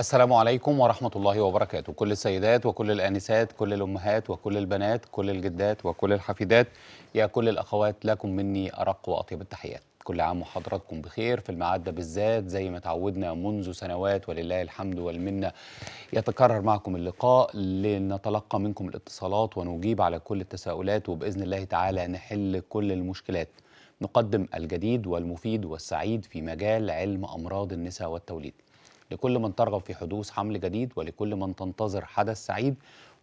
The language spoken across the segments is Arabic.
السلام عليكم ورحمة الله وبركاته كل السيدات وكل الآنسات كل الأمهات وكل البنات كل الجدات وكل الحفيدات يا كل الأخوات لكم مني أرق وأطيب التحيات كل عام وحضراتكم بخير في المعدة بالذات زي ما تعودنا منذ سنوات ولله الحمد والمنه يتكرر معكم اللقاء لنتلقى منكم الاتصالات ونجيب على كل التساؤلات وباذن الله تعالى نحل كل المشكلات نقدم الجديد والمفيد والسعيد في مجال علم امراض النساء والتوليد لكل من ترغب في حدوث حمل جديد ولكل من تنتظر حدث سعيد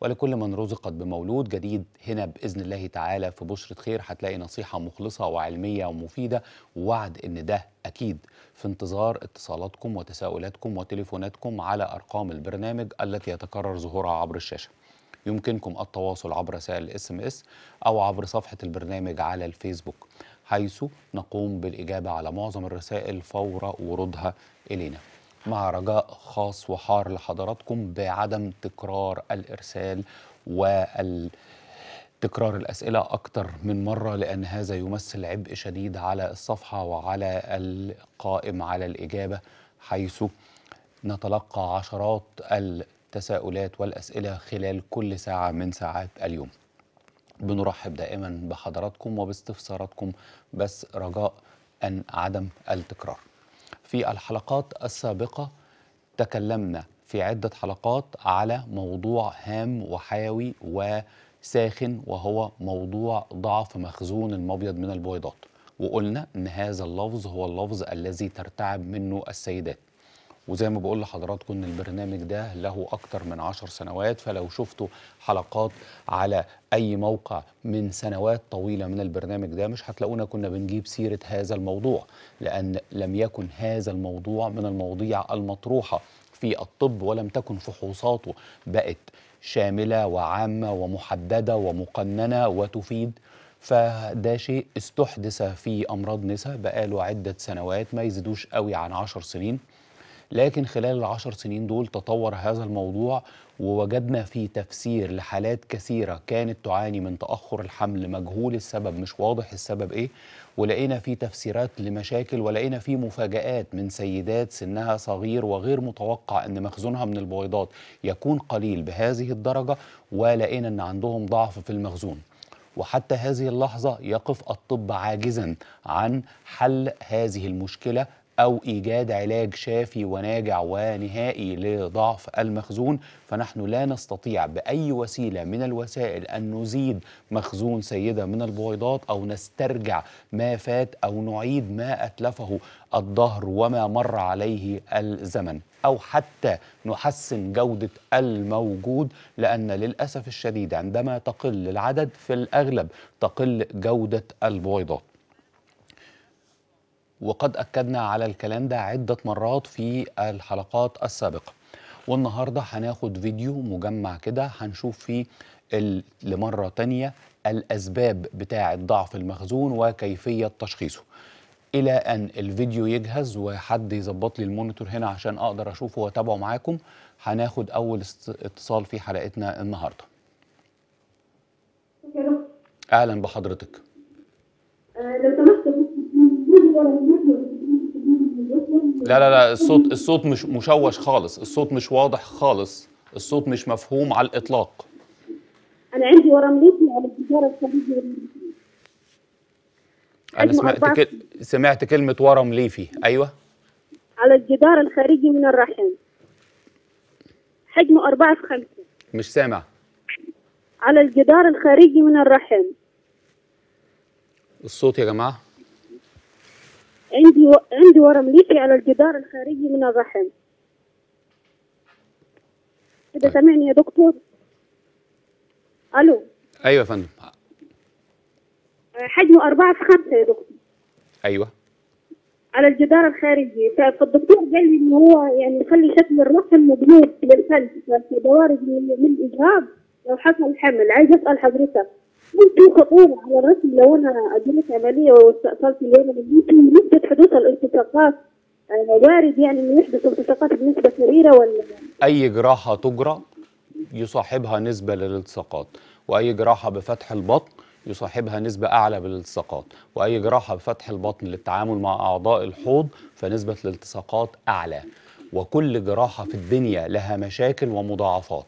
ولكل من رزقت بمولود جديد هنا باذن الله تعالى في بشرة خير هتلاقي نصيحه مخلصه وعلميه ومفيده ووعد ان ده اكيد في انتظار اتصالاتكم وتساؤلاتكم وتليفوناتكم على ارقام البرنامج التي يتكرر ظهورها عبر الشاشه. يمكنكم التواصل عبر رسائل الاس ام اس او عبر صفحه البرنامج على الفيسبوك حيث نقوم بالاجابه على معظم الرسائل فور ورودها الينا. مع رجاء خاص وحار لحضراتكم بعدم تكرار الإرسال وال تكرار الأسئلة أكثر من مرة لأن هذا يمثل عبء شديد على الصفحة وعلى القائم على الإجابة حيث نتلقى عشرات التساؤلات والأسئلة خلال كل ساعة من ساعات اليوم بنرحب دائما بحضراتكم وباستفساراتكم بس رجاء أن عدم التكرار في الحلقات السابقة تكلمنا في عدة حلقات على موضوع هام وحيوي وساخن وهو موضوع ضعف مخزون المبيض من البويضات وقلنا ان هذا اللفظ هو اللفظ الذي ترتعب منه السيدات وزي ما بقول لحضراتكم ان البرنامج ده له اكتر من عشر سنوات فلو شفتوا حلقات على اي موقع من سنوات طويله من البرنامج ده مش هتلاقونا كنا بنجيب سيره هذا الموضوع لان لم يكن هذا الموضوع من المواضيع المطروحه في الطب ولم تكن فحوصاته بقت شامله وعامه ومحدده ومقننه وتفيد فده شيء استحدث في امراض نساء بقاله عده سنوات ما يزيدوش قوي عن عشر سنين لكن خلال العشر سنين دول تطور هذا الموضوع ووجدنا في تفسير لحالات كثيرة كانت تعاني من تأخر الحمل مجهول السبب مش واضح السبب إيه ولقينا في تفسيرات لمشاكل ولقينا في مفاجآت من سيدات سنها صغير وغير متوقع أن مخزونها من البويضات يكون قليل بهذه الدرجة ولقينا أن عندهم ضعف في المخزون وحتى هذه اللحظة يقف الطب عاجزا عن حل هذه المشكلة أو إيجاد علاج شافي وناجع ونهائي لضعف المخزون فنحن لا نستطيع بأي وسيلة من الوسائل أن نزيد مخزون سيدة من البويضات أو نسترجع ما فات أو نعيد ما أتلفه الدهر وما مر عليه الزمن أو حتى نحسن جودة الموجود لأن للأسف الشديد عندما تقل العدد في الأغلب تقل جودة البويضات وقد أكدنا على الكلام ده عدة مرات في الحلقات السابقة والنهاردة هناخد فيديو مجمع كده هنشوف فيه لمرة تانية الأسباب بتاعة ضعف المخزون وكيفية تشخيصه إلى أن الفيديو يجهز وحد يظبط لي المونيتور هنا عشان أقدر أشوفه وأتابعه معاكم هناخد أول اتصال في حلقتنا النهاردة أهلا بحضرتك لو لا لا لا الصوت الصوت مش مشوش خالص الصوت مش واضح خالص الصوت مش مفهوم على الاطلاق انا عندي ورم ليفي على الجدار الخارجي انا سمعت انا سمعت كلمه ورم ليفي ايوه على الجدار الخارجي من الرحم حجمه أربعة في خمسة مش سامع على الجدار الخارجي من الرحم الصوت يا جماعه عندي و... عندي ورم ليفي على الجدار الخارجي من الرحم إذا طيب. سمعني يا دكتور ألو أيوة يا فندم حجمه أربعة في خمسة يا دكتور أيوة على الجدار الخارجي فالدكتور قال لي إن هو يعني يخلي شكل الرحم مبنوط للثلج يعني في دوارج من الإجهاض لو حصل حمل عايز أسأل حضرتك في قبول على الرسم لو انا اجريت عمليه واستأصلت ليله ممكن نسبه حدوث الالتصاقات وارد يعني انه يحدث التصاقات بنسبه كبيره ولا اي جراحه تجرى يصاحبها نسبه للالتصاقات واي جراحه بفتح البطن يصاحبها نسبة أعلى بالالتصاقات وأي جراحة بفتح البطن للتعامل مع أعضاء الحوض فنسبة الالتصاقات أعلى وكل جراحة في الدنيا لها مشاكل ومضاعفات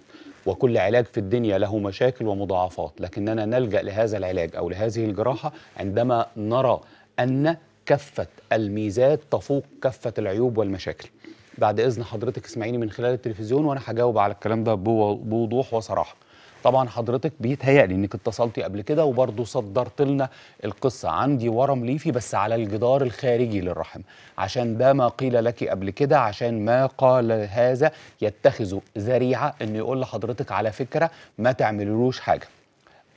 وكل علاج في الدنيا له مشاكل ومضاعفات لكننا نلجأ لهذا العلاج أو لهذه الجراحة عندما نرى أن كفة الميزات تفوق كفة العيوب والمشاكل بعد إذن حضرتك اسمعيني من خلال التلفزيون وأنا هجاوب على الكلام ده بوضوح وصراحة طبعا حضرتك بيتهيألي انك اتصلتي قبل كده وبرضه صدرت لنا القصه عندي ورم ليفي بس على الجدار الخارجي للرحم عشان ده ما قيل لك قبل كده عشان ما قال هذا يتخذ ذريعه انه يقول لحضرتك على فكره ما تعملوش حاجه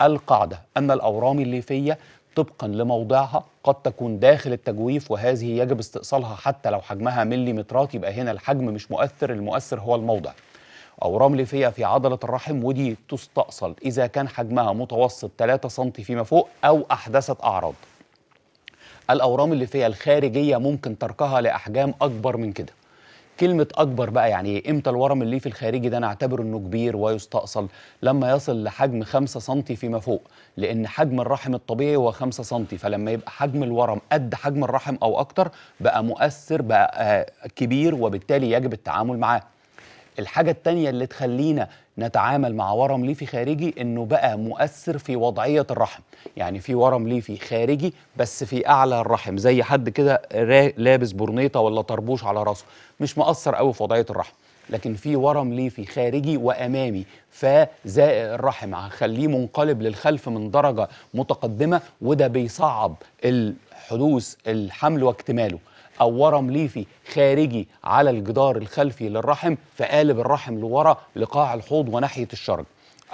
القاعده ان الاورام الليفيه طبقا لموضعها قد تكون داخل التجويف وهذه يجب استئصالها حتى لو حجمها مليمترات يبقى هنا الحجم مش مؤثر المؤثر هو الموضع أو رمل فيها في عضلة الرحم ودي تستأصل إذا كان حجمها متوسط 3 سم فيما فوق أو أحدثت أعراض الأورام اللي فيها الخارجية ممكن تركها لأحجام أكبر من كده كلمة أكبر بقى يعني إيه؟ إمتى الورم الليفي الخارجي ده نعتبر إنه كبير ويستأصل لما يصل لحجم 5 سم فيما فوق لأن حجم الرحم الطبيعي هو 5 سم فلما يبقى حجم الورم قد حجم الرحم أو أكتر بقى مؤثر بقى آه، كبير وبالتالي يجب التعامل معاه الحاجة التانية اللي تخلينا نتعامل مع ورم ليفي خارجي انه بقى مؤثر في وضعية الرحم يعني في ورم ليفي خارجي بس في اعلى الرحم زي حد كده لابس برنيطة ولا طربوش على راسه مش مؤثر قوي في وضعية الرحم لكن في ورم ليفي خارجي وامامي فزائق الرحم هخليه منقلب للخلف من درجه متقدمه وده بيصعب حدوث الحمل واكتماله أو ورم ليفي خارجي على الجدار الخلفي للرحم فقالب الرحم لورا لقاع الحوض وناحية الشرج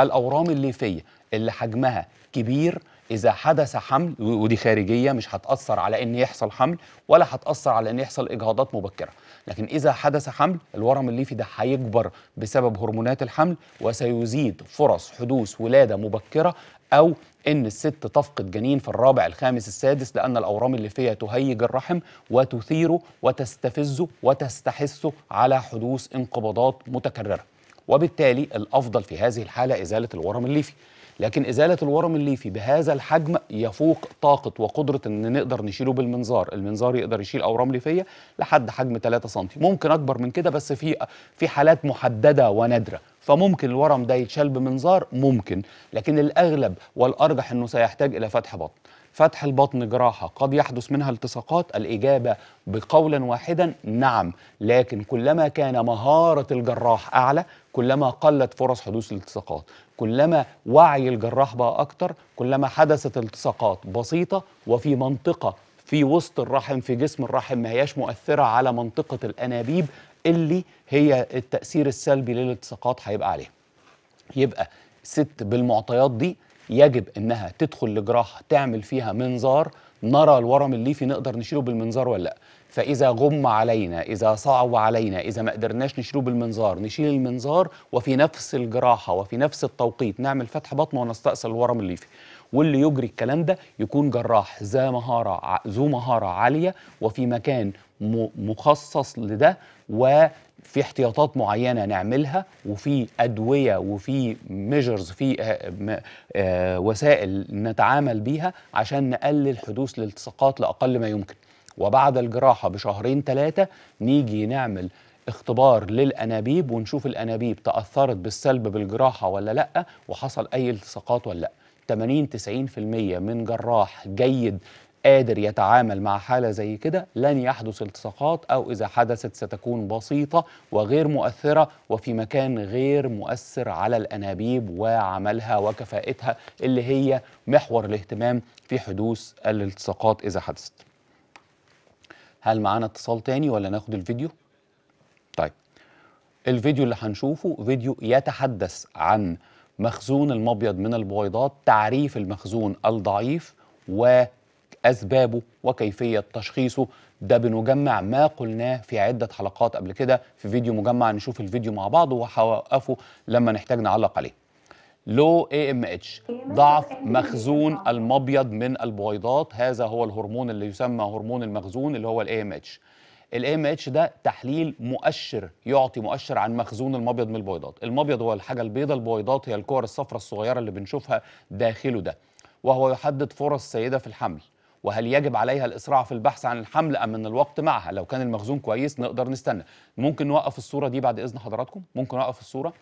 الأورام الليفية اللي حجمها كبير إذا حدث حمل ودي خارجية مش هتأثر على إن يحصل حمل ولا هتأثر على إن يحصل إجهاضات مبكرة لكن إذا حدث حمل الورم الليفي ده هيكبر بسبب هرمونات الحمل وسيزيد فرص حدوث ولادة مبكرة أو إن الست تفقد جنين في الرابع الخامس السادس لأن الأورام الليفية تهيج الرحم وتثيره وتستفزه وتستحثه على حدوث انقباضات متكررة وبالتالي الأفضل في هذه الحالة إزالة الورم الليفي لكن ازاله الورم الليفي بهذا الحجم يفوق طاقه وقدره ان نقدر نشيله بالمنظار المنظار يقدر يشيل اورام ليفيه لحد حجم 3 سم ممكن اكبر من كده بس في في حالات محدده ونادره فممكن الورم ده يتشال بمنظار ممكن لكن الاغلب والارجح انه سيحتاج الى فتح بطن فتح البطن جراحه قد يحدث منها التصاقات الاجابه بقولا واحدا نعم لكن كلما كان مهاره الجراح اعلى كلما قلت فرص حدوث الالتصاقات كلما وعي الجراح بقى أكتر كلما حدثت التصاقات بسيطة وفي منطقة في وسط الرحم في جسم الرحم ما هياش مؤثرة على منطقة الأنابيب اللي هي التأثير السلبي للالتصاقات هيبقى عليها يبقى ست بالمعطيات دي يجب انها تدخل لجراحه تعمل فيها منظار نرى الورم الليفي نقدر نشيله بالمنظار ولا لا فإذا غم علينا إذا صعب علينا إذا ما قدرناش نشيله بالمنظار نشيل المنظار وفي نفس الجراحة وفي نفس التوقيت نعمل فتح بطن ونستأصل الورم الليفي واللي يجري الكلام ده يكون جراح ذا مهارة ذو مهارة عالية وفي مكان مخصص لده وفي احتياطات معينه نعملها وفي ادويه وفي ميجرز في آه، آه، وسائل نتعامل بيها عشان نقلل حدوث الالتصاقات لاقل ما يمكن وبعد الجراحه بشهرين ثلاثه نيجي نعمل اختبار للانابيب ونشوف الانابيب تاثرت بالسلب بالجراحه ولا لا وحصل اي التصاقات ولا لا 80 90% من جراح جيد قادر يتعامل مع حالة زي كده لن يحدث التصاقات أو إذا حدثت ستكون بسيطة وغير مؤثرة وفي مكان غير مؤثر على الأنابيب وعملها وكفاءتها اللي هي محور الاهتمام في حدوث الالتصاقات إذا حدثت هل معانا اتصال تاني ولا ناخد الفيديو؟ طيب الفيديو اللي هنشوفه فيديو يتحدث عن مخزون المبيض من البويضات تعريف المخزون الضعيف وأسبابه وكيفية تشخيصه ده بنجمع ما قلناه في عدة حلقات قبل كده في فيديو مجمع نشوف الفيديو مع بعض وهوقفه لما نحتاج نعلق عليه لو اي ام اتش ضعف مخزون المبيض من البويضات هذا هو الهرمون اللي يسمى هرمون المخزون اللي هو الاي ام اتش الاي ام اتش ده تحليل مؤشر يعطي مؤشر عن مخزون المبيض من البويضات المبيض هو الحاجه البيضة البويضات هي الكور الصفراء الصغيره اللي بنشوفها داخله ده وهو يحدد فرص السيده في الحمل وهل يجب عليها الإسراع في البحث عن الحمل أم من الوقت معها لو كان المخزون كويس نقدر نستنى ممكن نوقف الصورة دي بعد إذن حضراتكم ممكن نوقف الصورة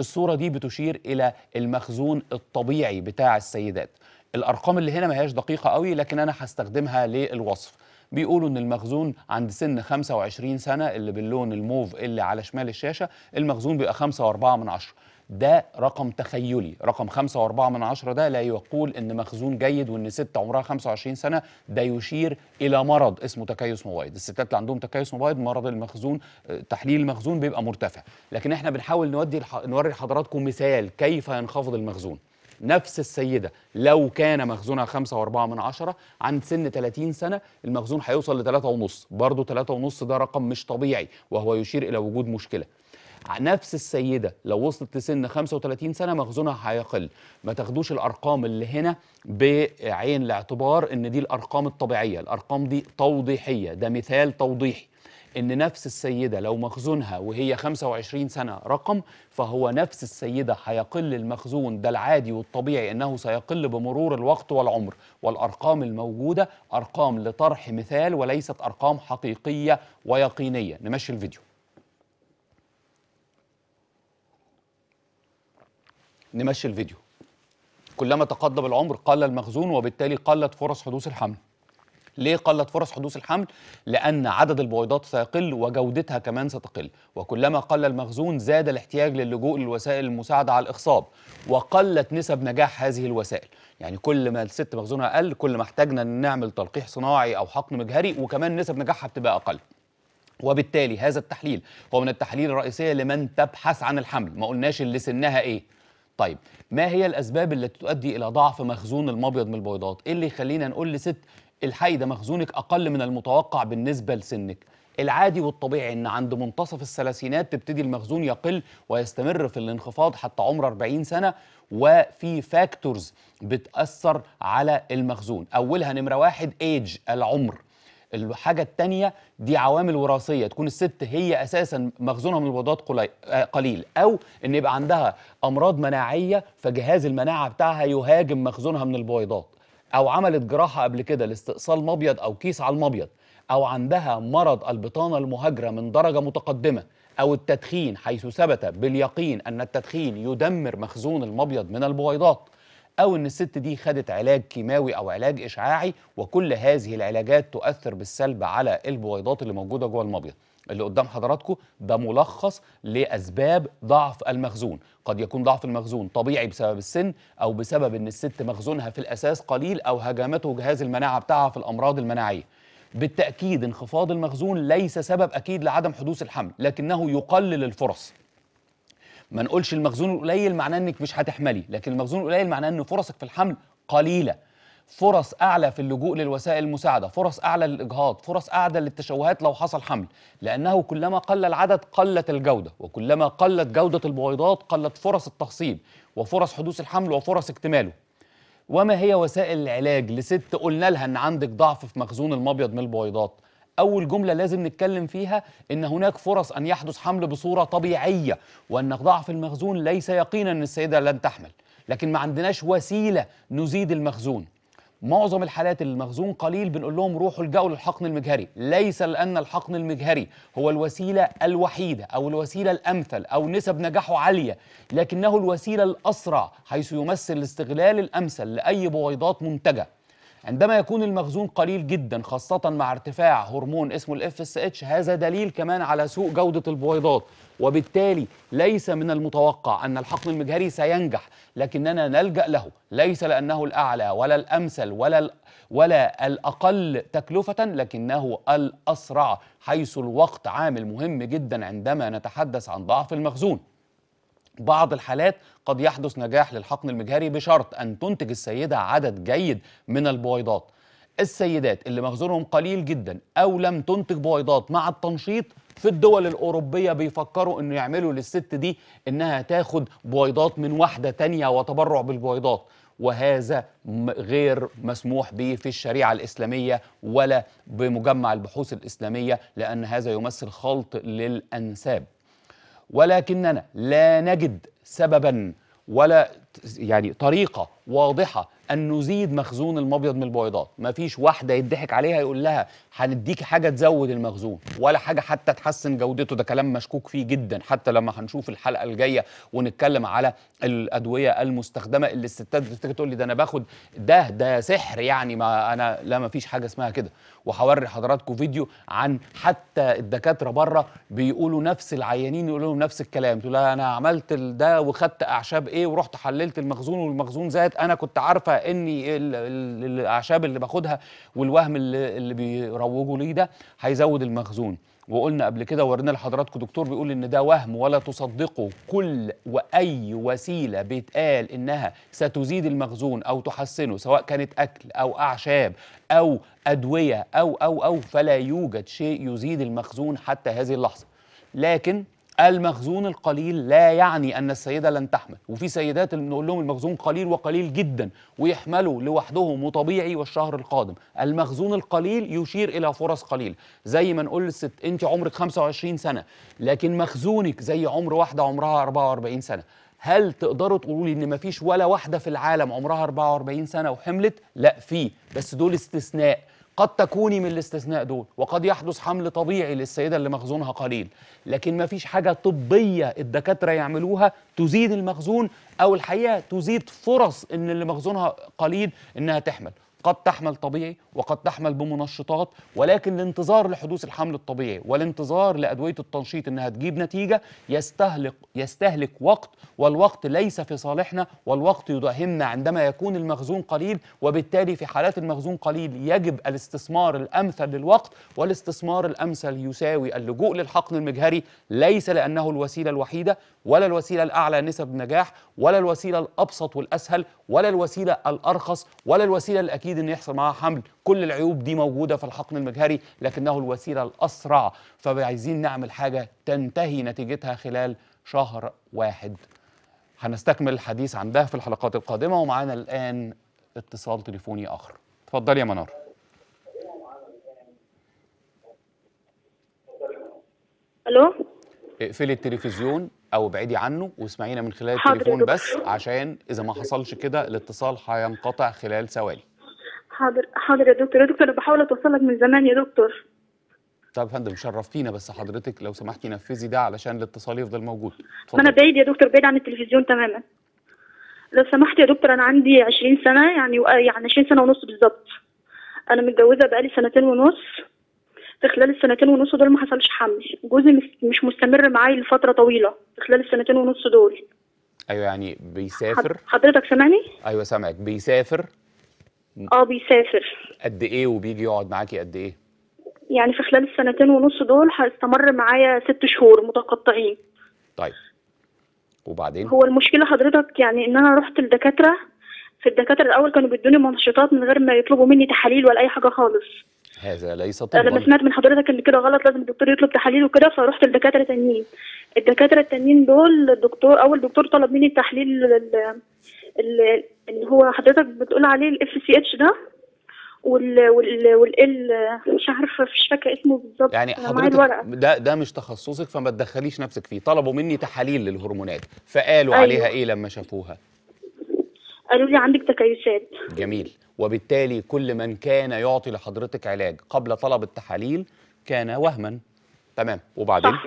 الصورة دي بتشير إلى المخزون الطبيعي بتاع السيدات الأرقام اللي هنا ما هياش دقيقة قوي لكن أنا هستخدمها للوصف بيقولوا ان المخزون عند سن 25 سنه اللي باللون الموف اللي على شمال الشاشه المخزون بيبقى 5.4 من 10 ده رقم تخيلي رقم 5.4 من عشرة ده لا يقول ان مخزون جيد وان ست عمرها 25 سنه ده يشير الى مرض اسمه تكيس مبايض الستات اللي عندهم تكيس مبايض مرض المخزون آه، تحليل المخزون بيبقى مرتفع لكن احنا بنحاول نودي نوري حضراتكم مثال كيف ينخفض المخزون نفس السيدة لو كان مخزونها خمسة واربعة من عشرة عند سن 30 سنة المخزون هيوصل ل 3.5 برضه 3.5 ده رقم مش طبيعي وهو يشير إلى وجود مشكلة نفس السيده لو وصلت لسن 35 سنه مخزونها هيقل ما تاخدوش الارقام اللي هنا بعين الاعتبار ان دي الارقام الطبيعيه الارقام دي توضيحيه ده مثال توضيحي ان نفس السيده لو مخزونها وهي 25 سنه رقم فهو نفس السيده هيقل المخزون ده العادي والطبيعي انه سيقل بمرور الوقت والعمر والارقام الموجوده ارقام لطرح مثال وليست ارقام حقيقيه ويقينيه نمشي الفيديو نمشي الفيديو كلما تقدم العمر قل المخزون وبالتالي قلت فرص حدوث الحمل ليه قلت فرص حدوث الحمل؟ لأن عدد البويضات سيقل وجودتها كمان ستقل وكلما قل المخزون زاد الاحتياج للجوء للوسائل المساعدة على الإخصاب وقلت نسب نجاح هذه الوسائل يعني كل ما الست مخزونها اقل كل ما احتاجنا نعمل تلقيح صناعي أو حقن مجهري وكمان نسب نجاحها بتبقى أقل وبالتالي هذا التحليل هو من التحاليل الرئيسية لمن تبحث عن الحمل ما قلناش اللي سنها إيه طيب ما هي الاسباب اللي تؤدي الى ضعف مخزون المبيض من البيضات ايه اللي يخلينا نقول لست الحي ده مخزونك اقل من المتوقع بالنسبه لسنك العادي والطبيعي ان عند منتصف الثلاثينات تبتدي المخزون يقل ويستمر في الانخفاض حتى عمر 40 سنه وفي فاكتورز بتاثر على المخزون اولها نمره واحد ايج العمر الحاجه التانية دي عوامل وراثيه تكون الست هي اساسا مخزونها من البيضات آه، قليل او ان يبقى عندها امراض مناعيه فجهاز المناعه بتاعها يهاجم مخزونها من البويضات او عملت جراحه قبل كده لاستئصال مبيض او كيس على المبيض او عندها مرض البطانه المهاجره من درجه متقدمه او التدخين حيث ثبت باليقين ان التدخين يدمر مخزون المبيض من البويضات أو إن الست دي خدت علاج كيماوي أو علاج إشعاعي وكل هذه العلاجات تؤثر بالسلب على البويضات اللي موجودة جوه المبيض اللي قدام حضراتكم ده ملخص لأسباب ضعف المخزون قد يكون ضعف المخزون طبيعي بسبب السن أو بسبب إن الست مخزونها في الأساس قليل أو هجمته جهاز المناعة بتاعها في الأمراض المناعية بالتأكيد انخفاض المخزون ليس سبب أكيد لعدم حدوث الحمل لكنه يقلل الفرص ما نقولش المخزون القليل معناه انك مش هتحملي لكن المخزون القليل معناه ان فرصك في الحمل قليله فرص اعلى في اللجوء للوسائل المساعده فرص اعلى للاجهاض فرص اعلى للتشوهات لو حصل حمل لانه كلما قل العدد قلت الجوده وكلما قلت جوده البويضات قلت فرص التخصيب وفرص حدوث الحمل وفرص اكتماله وما هي وسائل العلاج لست قلنا لها ان عندك ضعف في مخزون المبيض من البويضات أول جملة لازم نتكلم فيها إن هناك فرص أن يحدث حمل بصورة طبيعية وأن ضعف المخزون ليس يقينا أن السيدة لن تحمل لكن ما عندناش وسيلة نزيد المخزون معظم الحالات المخزون قليل بنقول لهم روحوا الجأوا للحقن المجهري ليس لأن الحقن المجهري هو الوسيلة الوحيدة أو الوسيلة الأمثل أو نسب نجاحه عالية لكنه الوسيلة الأسرع حيث يمثل الاستغلال الأمثل لأي بويضات منتجة عندما يكون المخزون قليل جدا خاصة مع ارتفاع هرمون اسمه الاف اس اتش هذا دليل كمان على سوء جودة البويضات وبالتالي ليس من المتوقع أن الحقن المجهري سينجح لكننا نلجأ له ليس لأنه الأعلى ولا الأمثل ولا ولا الأقل تكلفة لكنه الأسرع حيث الوقت عامل مهم جدا عندما نتحدث عن ضعف المخزون بعض الحالات قد يحدث نجاح للحقن المجهري بشرط أن تنتج السيدة عدد جيد من البويضات السيدات اللي مخزونهم قليل جدا أو لم تنتج بويضات مع التنشيط في الدول الأوروبية بيفكروا أنه يعملوا للست دي أنها تاخد بويضات من واحدة تانية وتبرع بالبويضات وهذا غير مسموح به في الشريعة الإسلامية ولا بمجمع البحوث الإسلامية لأن هذا يمثل خلط للأنساب ولكننا لا نجد سببا ولا يعني طريقه واضحه ان نزيد مخزون المبيض من ما مفيش واحده يضحك عليها يقول لها هنديكي حاجه تزود المخزون ولا حاجه حتى تحسن جودته ده كلام مشكوك فيه جدا حتى لما هنشوف الحلقه الجايه ونتكلم على الادويه المستخدمه اللي الستات بتفتكر تقول لي ده انا باخد ده ده سحر يعني ما انا لا مفيش حاجه اسمها كده وهوري حضراتكم فيديو عن حتى الدكاتره بره بيقولوا نفس العيانين يقولوا لهم نفس الكلام تقول انا عملت ده وخدت اعشاب ايه ورحت حللت المخزون والمخزون زاد انا كنت عارفه اني الاعشاب اللي باخدها والوهم اللي, اللي بيروجوا ليه ده هيزود المخزون وقلنا قبل كده ورينا لحضراتكم دكتور بيقول ان ده وهم ولا تصدقوا كل واي وسيله بيتقال انها ستزيد المخزون او تحسنه سواء كانت اكل او اعشاب او ادويه او او او فلا يوجد شيء يزيد المخزون حتى هذه اللحظه لكن المخزون القليل لا يعني ان السيده لن تحمل وفي سيدات اللي بنقول لهم المخزون قليل وقليل جدا ويحملوا لوحدهم وطبيعي والشهر القادم المخزون القليل يشير الى فرص قليله زي ما نقول للست انت عمرك 25 سنه لكن مخزونك زي عمر واحده عمرها 44 سنه هل تقدروا تقولوا لي ان مفيش ولا واحده في العالم عمرها 44 سنه وحملت لا في بس دول استثناء قد تكوني من الاستثناء دول وقد يحدث حمل طبيعي للسيدة اللي مخزونها قليل لكن ما فيش حاجة طبية الدكاترة يعملوها تزيد المخزون أو الحقيقة تزيد فرص إن اللي مخزونها قليل إنها تحمل قد تحمل طبيعي وقد تحمل بمنشطات ولكن الانتظار لحدوث الحمل الطبيعي والانتظار لادويه التنشيط انها تجيب نتيجه يستهلك يستهلك وقت والوقت ليس في صالحنا والوقت يداهمنا عندما يكون المخزون قليل وبالتالي في حالات المخزون قليل يجب الاستثمار الامثل للوقت والاستثمار الامثل يساوي اللجوء للحقن المجهري ليس لانه الوسيله الوحيده ولا الوسيله الاعلى نسب نجاح ولا الوسيله الابسط والاسهل ولا الوسيله الارخص ولا الوسيله الاكيد اكيد ان يحصل معاها حمل كل العيوب دي موجوده في الحقن المجهري لكنه الوسيله الاسرع فعايزين نعمل حاجه تنتهي نتيجتها خلال شهر واحد هنستكمل الحديث عن ده في الحلقات القادمه ومعانا الان اتصال تليفوني اخر اتفضل يا منار الو اقفلي التلفزيون او ابعدي عنه واسمعينا من خلال التليفون بس عشان اذا ما حصلش كده الاتصال هينقطع خلال ثواني حاضر حاضر يا دكتور يا دكتور انا بحاول اتوصل لك من زمان يا دكتور طب فندم شرفتينا بس حضرتك لو سمحتي نفذي ده علشان الاتصال يفضل موجود ما انا بعيد يا دكتور بعيد عن التلفزيون تماما لو سمحت يا دكتور انا عندي 20 سنه يعني آه، يعني 20 سنه ونص بالظبط انا متجوزه بقالي سنتين ونص في خلال السنتين ونص دول ما حصلش حمل جوزي مش مستمر معايا لفتره طويله في خلال السنتين ونص دول ايوه يعني بيسافر حضرتك سامعني ايوه سامعك بيسافر اه بيسافر قد ايه وبيجي يقعد معاكي قد ايه؟ يعني في خلال السنتين ونص دول هيستمر معايا ست شهور متقطعين طيب وبعدين هو المشكله حضرتك يعني ان انا رحت لدكاتره في الدكاتره الاول كانوا بيدوني منشطات من غير ما يطلبوا مني تحاليل ولا اي حاجه خالص هذا ليس طبا لما سمعت من حضرتك ان كده غلط لازم الدكتور يطلب تحاليل وكده فرحت لدكاتره تانيين الدكاتره التانيين دول الدكتور اول دكتور طلب مني تحليل اللي يعني هو حضرتك بتقول عليه الاف سي اتش ده وال وال والال مش عارفه مش فاكره اسمه بالظبط يعني حضرتك ده ده مش تخصصك فما تدخليش نفسك فيه طلبوا مني تحاليل للهرمونات فقالوا أيوة. عليها ايه لما شافوها قالوا لي عندك تكيسات جميل وبالتالي كل من كان يعطي لحضرتك علاج قبل طلب التحاليل كان وهما تمام وبعدين صح.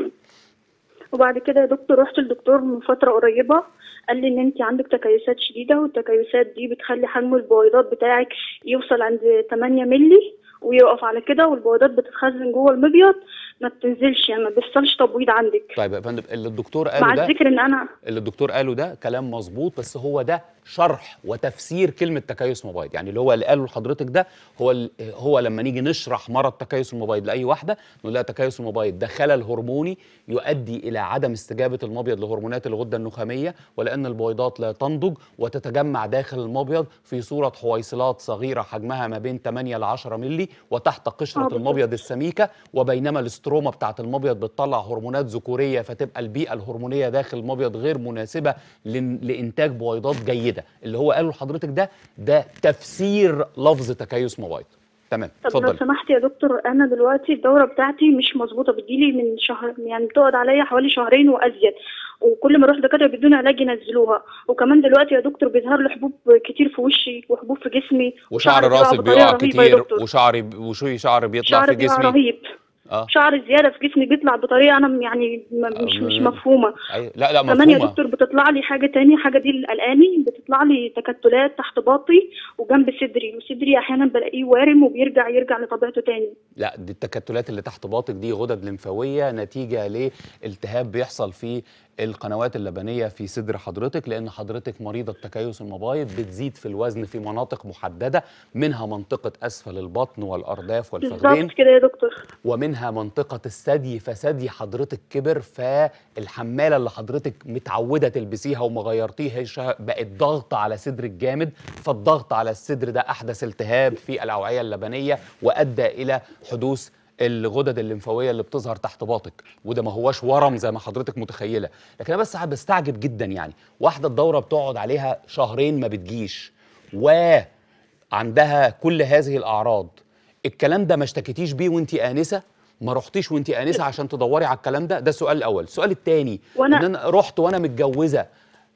وبعد كده يا دكتور رحت لدكتور من فتره قريبه قال لي ان انت عندك تكيسات شديده والتكيسات دي بتخلي حجم البويضات بتاعك يوصل عند 8 مللي ويقف على كده والبويضات بتتخزن جوه المبيض ما بتنزلش يعني ما بيحصلش تبويض عندك طيب يا فندم اللي الدكتور قاله مع ده مع الذكر ان انا اللي الدكتور قاله ده كلام مظبوط بس هو ده شرح وتفسير كلمه تكيس مبيض يعني اللي هو اللي قاله لحضرتك ده هو هو لما نيجي نشرح مرض تكيس الموبايل لاي واحده نقول لها تكيس الموبايل ده خلل هرموني يؤدي الى عدم استجابه المبيض لهرمونات الغده النخاميه ولان البويضات لا تنضج وتتجمع داخل المبيض في صوره حويصلات صغيره حجمها ما بين 8 ل 10 مللي وتحت قشره آه، المبيض السميكه وبينما الاستروجين الاستروما بتاعه المبيض بتطلع هرمونات ذكوريه فتبقى البيئه الهرمونيه داخل المبيض غير مناسبه لانتاج بويضات جيده اللي هو قاله لحضرتك ده ده تفسير لفظ تكيس مبيض تمام اتفضلي طب لو سمحت يا دكتور انا دلوقتي الدوره بتاعتي مش مظبوطه بتجيلي من شهر يعني بتقعد عليا حوالي شهرين وازيد وكل ما اروح دكاتره بدون علاج ينزلوها وكمان دلوقتي يا دكتور بيظهر لي حبوب كتير في وشي وحبوب في جسمي وشعر راسك بيقع كتير وشعري وشعري شعر بيطلع شعر في جسمي رهيب آه. شعر زياده في جسمي بيطلع بطريقه انا يعني آه، مش مش مفهومه أيوة. لا لا مفهومه كمان يا دكتور بتطلع لي حاجه تانية حاجه دي اللي قلقاني بتطلع لي تكتلات تحت باطي وجنب صدري وصدري احيانا بلاقيه وارم وبيرجع يرجع لطبيعته تاني لا دي التكتلات اللي تحت باطك دي غدد لمفاويه نتيجه لالتهاب بيحصل في القنوات اللبنيه في صدر حضرتك لان حضرتك مريضه تكيس المبايض بتزيد في الوزن في مناطق محدده منها منطقه اسفل البطن والارداف والفخذين بالظبط كده يا دكتور ومنها منطقه الثدي فثدي حضرتك كبر فالحماله اللي حضرتك متعوده تلبسيها وما غيرتيها بقت ضغط على صدرك جامد فالضغط على الصدر ده احدث التهاب في الاوعيه اللبنيه وادى الى حدوث الغدد الليمفاويه اللي بتظهر تحت باطك وده ما هواش ورم زي ما حضرتك متخيله لكن انا بس بستعجب جدا يعني واحده الدوره بتقعد عليها شهرين ما بتجيش وعندها كل هذه الاعراض الكلام ده ما اشتكيتيش بيه وانت انسه ما رحتيش وانت انسه عشان تدوري على الكلام ده ده السؤال الاول السؤال الثاني ان انا رحت وانا متجوزه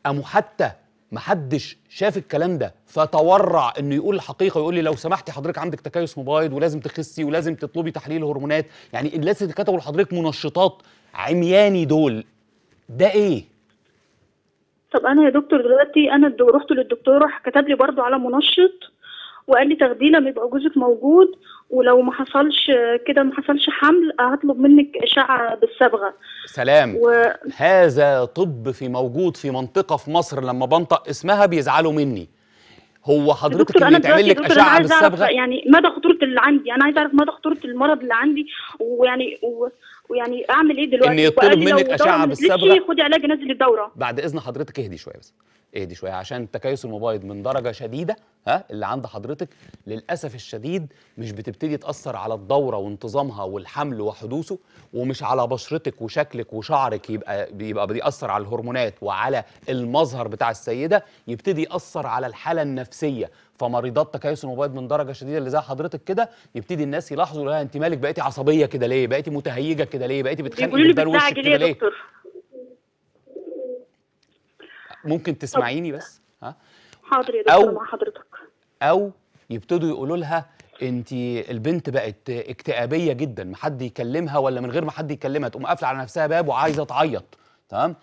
أم حتى محدش شاف الكلام ده فتورع انه يقول الحقيقه ويقول لي لو سمحتي حضرتك عندك تكيس مبايض ولازم تخسي ولازم تطلبي تحليل هرمونات يعني الناس اللي كتبوا لحضرتك منشطات عمياني دول ده ايه طب انا يا دكتور دلوقتي انا رحت للدكتوره كتب لي برضو على منشط وقال لي تاخديه لما يبقى جوزك موجود ولو ما حصلش كده ما حصلش حمل هطلب منك اشعه بالصبغه سلام و... هذا طب في موجود في منطقه في مصر لما بنطق اسمها بيزعلوا مني هو حضرتك اللي يتعمل لك اشعه بالصبغه يعني مدى خطوره اللي عندي انا عايزه اعرف مدى خطوره المرض اللي عندي ويعني و... ويعني اعمل ايه دلوقتي ان يطلب منك اشعه بالصبغه خدي علاج نزلي الدوره بعد اذن حضرتك اهدي شويه بس اهدي شويه عشان تكيس المبايض من درجه شديده ها اللي عند حضرتك للاسف الشديد مش بتبتدي تاثر على الدوره وانتظامها والحمل وحدوثه ومش على بشرتك وشكلك وشعرك يبقى بيبقى بيأثر على الهرمونات وعلى المظهر بتاع السيده يبتدي يأثر على الحاله النفسيه فمريضات تكيس الموبايل من درجه شديده اللي زي حضرتك كده يبتدي الناس يلاحظوا لا انت مالك بقيتي عصبيه كده ليه بقيتي متهيجه كده ليه بقيتي بتخلي بالدار وشك كده ليه دكتور. ممكن تسمعيني بس ها حاضر يا دكتور مع حضرتك او يبتدوا يقولوا لها انت البنت بقت اكتئابيه جدا ما حد يكلمها ولا من غير ما حد يكلمها تقوم قافله على نفسها باب وعايزه تعيط تمام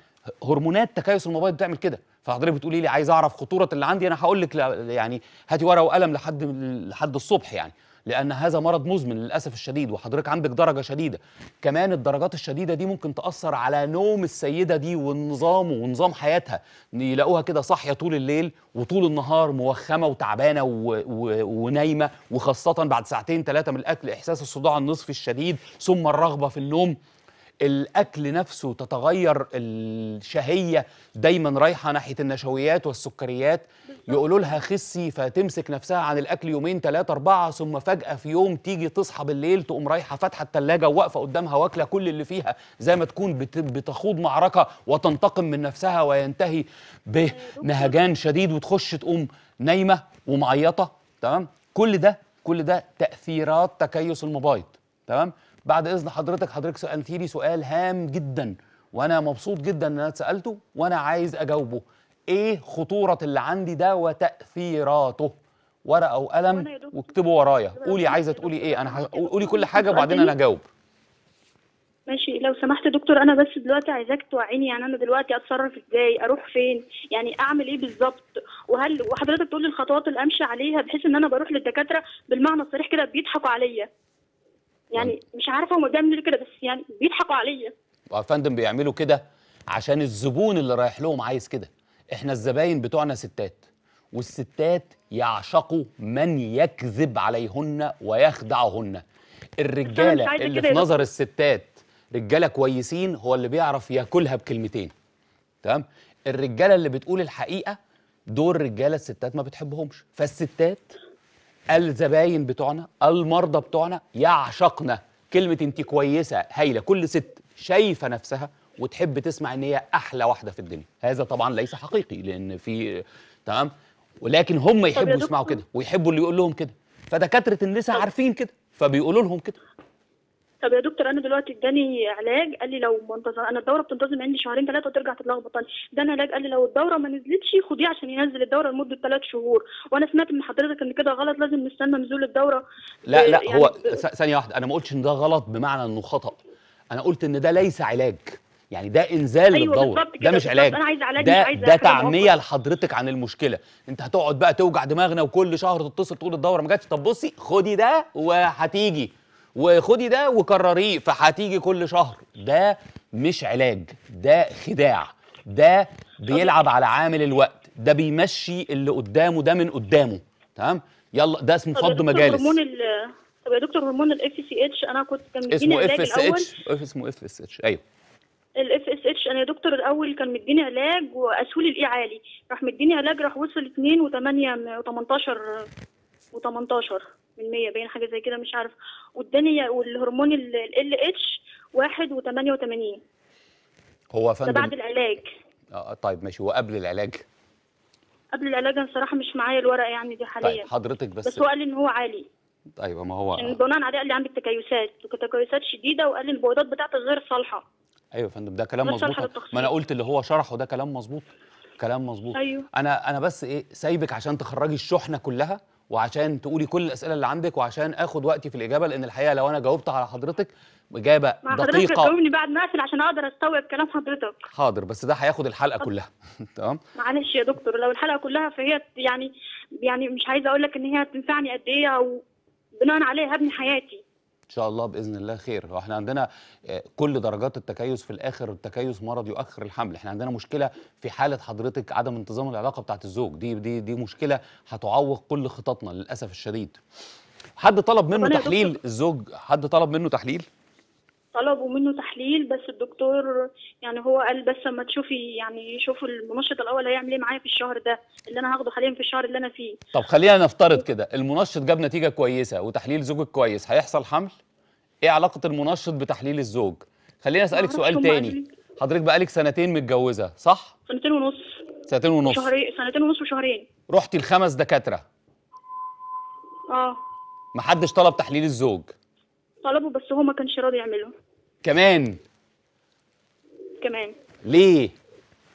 هرمونات تكيس الموبايل بتعمل كده فحضرتك بتقولي لي عايز اعرف خطوره اللي عندي انا هقول لك يعني هاتي ورقه وقلم لحد لحد الصبح يعني لان هذا مرض مزمن للاسف الشديد وحضرتك عندك درجه شديده كمان الدرجات الشديده دي ممكن تاثر على نوم السيده دي ونظامه ونظام حياتها يلاقوها كده صاحيه طول الليل وطول النهار موخمه وتعبانه و... و... ونايمه وخاصه بعد ساعتين ثلاثه من الاكل احساس الصداع النصفي الشديد ثم الرغبه في النوم الاكل نفسه تتغير الشهيه دايما رايحه ناحيه النشويات والسكريات يقولوا لها خسي فتمسك نفسها عن الاكل يومين ثلاثه اربعه ثم فجاه في يوم تيجي تصحى بالليل تقوم رايحه فاتحه الثلاجه وواقفه قدامها واكله كل اللي فيها زي ما تكون بتخوض معركه وتنتقم من نفسها وينتهي بنهجان شديد وتخش تقوم نايمه ومعيطه تمام كل ده كل ده تاثيرات تكيس المبايض تمام بعد اذن حضرتك حضرتك سالتي لي سؤال هام جدا وانا مبسوط جدا ان انا اتسالته وانا عايز اجاوبه ايه خطوره اللي عندي ده وتاثيراته ورقه وقلم واكتبوا ورايا قولي عايزه تقولي ايه انا قولي كل حاجه وبعدين انا اجاوب ماشي لو سمحت يا دكتور انا بس دلوقتي عايزاك توعيني يعني انا دلوقتي اتصرف ازاي اروح فين يعني اعمل ايه بالظبط وهل وحضرتك تقولي الخطوات اللي امشي عليها بحيث ان انا بروح للدكاتره بالمعنى الصريح كده بيضحكوا عليا يعني مش عارفه هم بيعملوا كده بس يعني بيضحكوا عليا وفندم بيعملوا كده عشان الزبون اللي رايح لهم عايز كده احنا الزباين بتوعنا ستات والستات يعشقوا من يكذب عليهن ويخدعهن الرجاله اللي في نظر الستات رجاله كويسين هو اللي بيعرف ياكلها بكلمتين تمام الرجاله اللي بتقول الحقيقه دول رجاله الستات ما بتحبهمش فالستات الزباين بتوعنا المرضى بتوعنا يعشقنا كلمة انت كويسة هايلة كل ست شايفة نفسها وتحب تسمع ان هي احلى واحدة في الدنيا هذا طبعا ليس حقيقي لان في تمام ولكن هم يحبوا يسمعوا كده ويحبوا اللي يقول لهم كده فدكاترة النساء عارفين كده فبيقولوا لهم كده طب يا دكتور انا دلوقتي اداني علاج قال لي لو منتظم انا الدوره بتنتظم عندي شهرين ثلاثه وترجع تتلخبط ده طيب، اداني علاج قال لي لو الدوره ما نزلتش خديه عشان ينزل الدوره لمده ثلاث شهور وانا سمعت من حضرتك ان كده غلط لازم نستنى نزول الدوره لا لا آه، يعني هو ثانيه واحده انا ما قلتش ان ده غلط بمعنى انه خطا انا قلت ان ده ليس علاج يعني ده انزال أيوة للدوره ده مش علاج أنا عايز علاج ده مش عايز ده تعميه لحضرتك عن المشكله انت هتقعد بقى توجع دماغنا وكل شهر تتصل تقول الدوره ما جاتش طب بصي خدي ده وهتيجي وخدي ده وكرريه فهتيجي كل شهر ده مش علاج ده خداع ده بيلعب على عامل الوقت ده بيمشي اللي قدامه ده من قدامه تمام يلا ده اسمه فض مجالس هرمون ال طب يا دكتور هرمون الاف سي اتش انا كنت كان مديني علاج FSH. الاول اسمه اف اس اتش ايوه الاف اس اتش انا يا دكتور الاول كان مديني علاج واسهول الاي عالي راح مديني علاج راح وصل 2 و8 و18 و18 من 100 باين حاجه زي كده مش عارف والدنيا والهرمون ال ال اتش 1 و88 هو فندم ده بعد العلاج اه, آه، طيب ماشي وقبل العلاج قبل العلاج انا صراحه مش معايا الورقه يعني دي حاليا طيب حضرتك بس بس هو قال ان هو عالي طيب ما هو يعني بناء عليه قال لي عندك تكيسات وتكيسات شديده وقال لي البويضات بتاعتك غير صالحه ايوه يا فندم ده كلام مظبوط ما انا قلت اللي هو شرحه ده كلام مظبوط كلام مظبوط أيوه. انا انا بس ايه سايبك عشان تخرجي الشحنه كلها وعشان تقولي كل الاسئله اللي عندك وعشان اخد وقتي في الاجابه لان الحقيقه لو انا جاوبت على حضرتك اجابه دقيقه مع حضرتك جاوبني بعد ما اقفل عشان اقدر استوعب كلام حضرتك حاضر بس ده هياخد الحلقه حضر. كلها تمام معلش يا دكتور لو الحلقه كلها فهي يعني يعني مش عايزه اقول لك ان هي هتنفعني قد ايه او بناء عليها هبني حياتي شاء الله باذن الله خير واحنا عندنا آه، كل درجات التكيس في الاخر التكيس مرض يؤخر الحمل احنا عندنا مشكله في حاله حضرتك عدم انتظام العلاقه بتاعه الزوج دي دي دي مشكله هتعوق كل خططنا للاسف الشديد حد طلب منه تحليل الزوج حد طلب منه تحليل طلبوا منه تحليل بس الدكتور يعني هو قال بس اما تشوفي يعني شوفوا المنشط الاول هيعمل ايه معايا في الشهر ده اللي انا هاخده حاليا في الشهر اللي انا فيه طب خلينا نفترض كده المنشط جاب نتيجه كويسه وتحليل زوجك كويس هيحصل حمل ايه علاقه المنشط بتحليل الزوج خليني اسالك سؤال تاني حضرتك بقالك سنتين متجوزه صح سنتين ونص سنتين ونص شهرين سنتين ونص وشهرين رحتي لخمس دكاتره اه محدش طلب تحليل الزوج طلبه بس هو ما كانش راضي يعمله كمان كمان ليه؟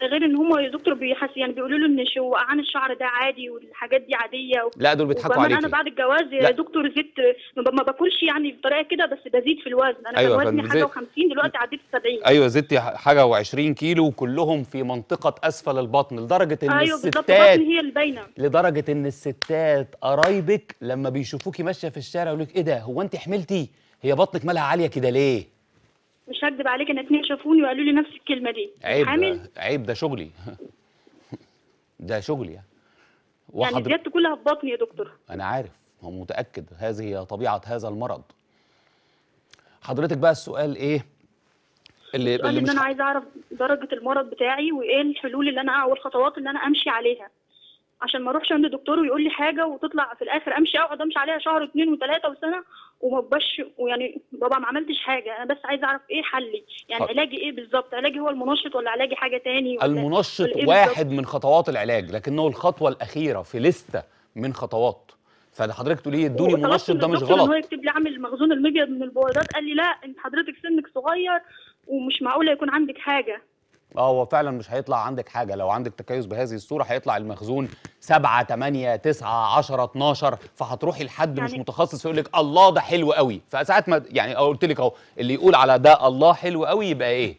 غير ان هم يا دكتور بيحس يعني بيقولوا له ان وقعان الشعر ده عادي والحاجات دي عاديه و... لا دول بيضحكوا عليكي انا بعد الجواز يا دكتور زدت ما باكلش يعني بطريقه كده بس بزيد في الوزن انا أيوة كان وزني حاجه و50 دلوقتي عديت 70 ايوه زدتي حاجه و20 كيلو كلهم في منطقه اسفل البطن لدرجه ان أيوة الستات البطن هي اللي باينه لدرجه ان الستات قرايبك لما بيشوفوكي ماشيه في الشارع يقول لك ايه ده هو انت حملتي هي بطنك مالها عاليه كده ليه؟ مش هكدب عليك انا اتنين شافوني وقالوا لي نفس الكلمه دي عيب حامل عيب ده شغلي ده شغلي يعني وحضر... يعني زيادتي كلها في بطني يا دكتور انا عارف ومتاكد هذه هذه طبيعه هذا المرض حضرتك بقى السؤال ايه اللي السؤال اللي, اللي انا عايزه اعرف درجه المرض بتاعي وايه الحلول اللي انا او الخطوات اللي انا امشي عليها عشان ما اروحش عند دكتور ويقول لي حاجه وتطلع في الاخر امشي اقعد امشي عليها شهر واثنين وثلاثه وسنه وما بقاش ويعني بابا ما عملتش حاجه انا بس عايزه اعرف ايه حلي يعني حق. علاجي ايه بالظبط علاجي هو المنشط ولا علاجي حاجه تاني المنشط ولا إيه واحد من خطوات العلاج لكنه الخطوه الاخيره في لسته من خطوات فحضرتك تقولي ادوني منشط ده مش غلط هو يكتب لي اعمل مخزون المبيض من البويضات قال لي لا انت حضرتك سنك صغير ومش معقوله يكون عندك حاجه اه هو فعلا مش هيطلع عندك حاجه لو عندك تكيس بهذه الصوره هيطلع المخزون 7 8 9 10 12 فهتروحي لحد يعني مش متخصص يقول لك الله ده حلو قوي فساعات ما يعني قلت لك اهو اللي يقول على ده الله حلو قوي يبقى ايه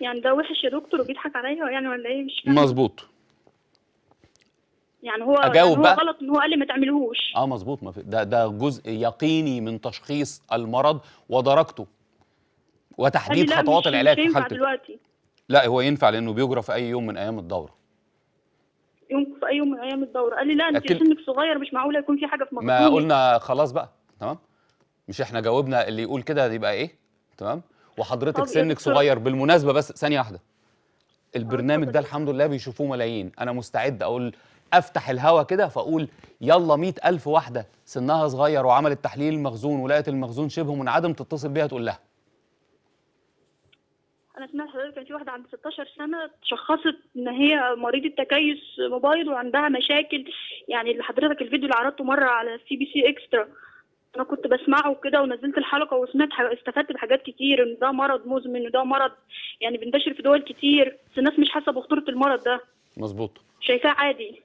يعني ده وحش يا دكتور وبيضحك عليا يعني ولا ايه مش مظبوط يعني هو يعني أجاوب يعني هو بقى. غلط ان هو قال لي ما تعملهوش اه مظبوط ما في ده ده جزء يقيني من تشخيص المرض ودرجته وتحديد خطوات العلاج في حاله دلوقتي لا هو ينفع لانه بيجرى في اي يوم من ايام الدوره يوم في اي يوم من ايام الدوره قال لي لا انت أكل... سنك صغير مش معقوله يكون في حاجه في مخك ما قلنا خلاص بقى تمام مش احنا جاوبنا اللي يقول كده يبقى ايه تمام وحضرتك سنك صغير بالمناسبه بس ثانيه واحده البرنامج ده الحمد لله بيشوفوه ملايين انا مستعد اقول افتح الهوا كده فاقول يلا مئة ألف واحدة سنها صغير وعملت تحليل المخزون ولقت المخزون شبه منعدم تتصل بيها تقول لها انا سمعت حضرتك كان في واحده عند 16 سنه تشخصت ان هي مريضه تكيس موبايل وعندها مشاكل يعني اللي حضرتك الفيديو اللي عرضته مره على سي بي سي اكسترا انا كنت بسمعه كده ونزلت الحلقه وسمعت استفدت بحاجات كتير ان ده مرض مزمن وده مرض يعني بينتشر في دول كتير بس الناس مش حاسه بخطوره المرض ده مظبوط شايفاه عادي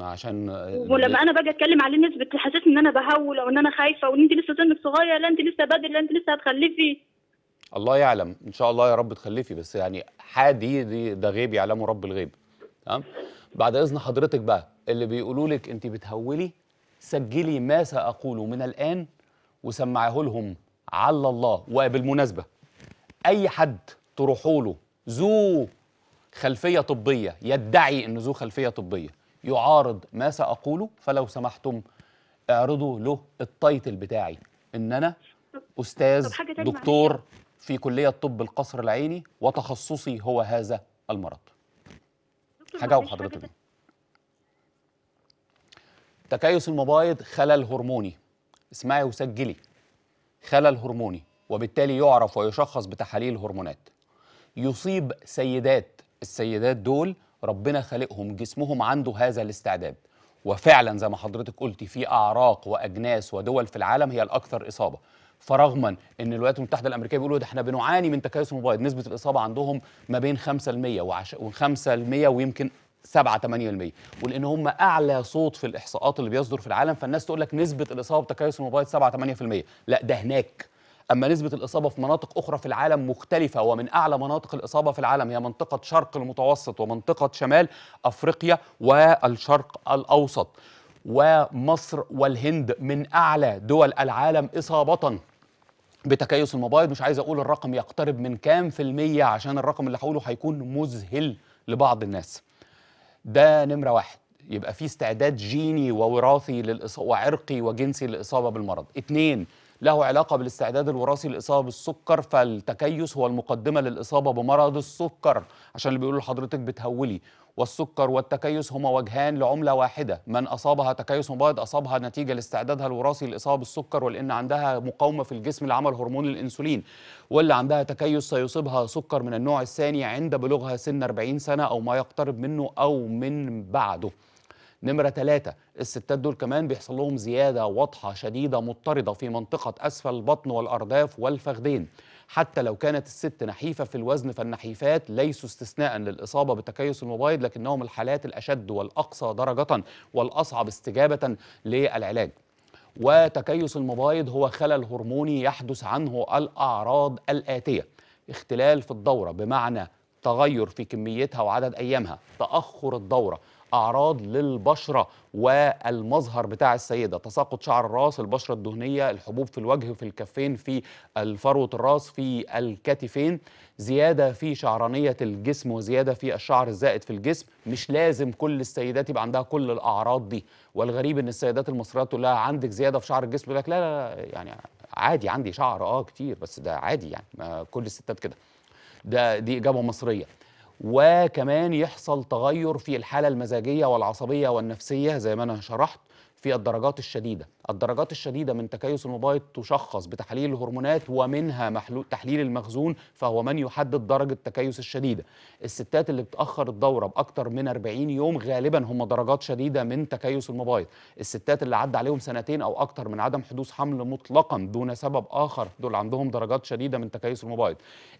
عشان ولما انا باجي اتكلم عليه الناس بتحسسني ان انا بهول او ان انا خايفه وان انت لسه سنك صغير لا انت لسه بدري لا انت لسه هتخلفي الله يعلم ان شاء الله يا رب تخلفي بس يعني حادي دي ده غيب يعلمه رب الغيب تمام بعد اذن حضرتك بقى اللي بيقولوا لك انت بتهولي سجلي ما ساقول من الان وسمعيه لهم على الله وبالمناسبه اي حد تروحوا له ذو خلفيه طبيه يدعي انه ذو خلفيه طبيه يعارض ما ساقوله فلو سمحتم اعرضوا له التايتل بتاعي ان انا استاذ دكتور في كلية طب القصر العيني وتخصصي هو هذا المرض هجاوب حضرتك تكيس المبايض خلل هرموني اسمعي وسجلي خلل هرموني وبالتالي يعرف ويشخص بتحاليل الهرمونات يصيب سيدات السيدات دول ربنا خالقهم جسمهم عنده هذا الاستعداد وفعلا زي ما حضرتك قلتي في اعراق واجناس ودول في العالم هي الاكثر اصابه فرغما ان الولايات المتحده الامريكيه بيقولوا إيه ده احنا بنعاني من تكيس الموبايل نسبه الاصابه عندهم ما بين 5% و5% ويمكن 7 8% ولان هم اعلى صوت في الاحصاءات اللي بيصدر في العالم فالناس تقول لك نسبه الاصابه بتكيس الموبايل 7 8% لا ده هناك اما نسبه الاصابه في مناطق اخرى في العالم مختلفه ومن اعلى مناطق الاصابه في العالم هي منطقه شرق المتوسط ومنطقه شمال افريقيا والشرق الاوسط ومصر والهند من اعلى دول العالم اصابه بتكيس المبايض مش عايز اقول الرقم يقترب من كام في المية عشان الرقم اللي هقوله هيكون مذهل لبعض الناس ده نمرة واحد يبقى في استعداد جيني ووراثي للإص... وعرقي وجنسي للإصابة بالمرض اتنين له علاقة بالاستعداد الوراثي للإصابة بالسكر فالتكيس هو المقدمة للإصابة بمرض السكر عشان اللي بيقولوا لحضرتك بتهولي والسكر والتكيس هما وجهان لعملة واحدة من أصابها تكيس مبيض أصابها نتيجة لاستعدادها الوراثي لإصابة السكر ولأن عندها مقاومة في الجسم لعمل هرمون الأنسولين واللي عندها تكيس سيصيبها سكر من النوع الثاني عند بلوغها سن 40 سنة أو ما يقترب منه أو من بعده نمرة ثلاثة الستات دول كمان بيحصل لهم زيادة واضحة شديدة مضطردة في منطقة أسفل البطن والأرداف والفخذين حتى لو كانت الست نحيفة في الوزن فالنحيفات ليسوا استثناء للإصابة بتكيس المبايض لكنهم الحالات الأشد والأقصى درجة والأصعب استجابة للعلاج وتكيس المبايض هو خلل هرموني يحدث عنه الأعراض الآتية اختلال في الدورة بمعنى تغير في كميتها وعدد أيامها تأخر الدورة اعراض للبشره والمظهر بتاع السيده تساقط شعر الراس البشره الدهنيه الحبوب في الوجه في الكفين في الفروة الراس في الكتفين زياده في شعرانيه الجسم وزياده في الشعر الزائد في الجسم مش لازم كل السيدات يبقى عندها كل الاعراض دي والغريب ان السيدات المصريات تقول لها عندك زياده في شعر الجسم يقول لك لا لا يعني عادي عندي شعر اه كتير بس ده عادي يعني ما كل الستات كده ده دي اجابه مصريه وكمان يحصل تغير في الحالة المزاجية والعصبية والنفسية زي ما أنا شرحت في الدرجات الشديدة الدرجات الشديدة من تكيس المبايض تشخص بتحليل الهرمونات ومنها محلول تحليل المخزون فهو من يحدد درجة تكيس الشديدة الستات اللي بتأخر الدورة باكثر من 40 يوم غالبا هم درجات شديدة من تكيس المبايض الستات اللي عدى عليهم سنتين أو اكثر من عدم حدوث حمل مطلقا دون سبب آخر دول عندهم درجات شديدة من تكيس المبايض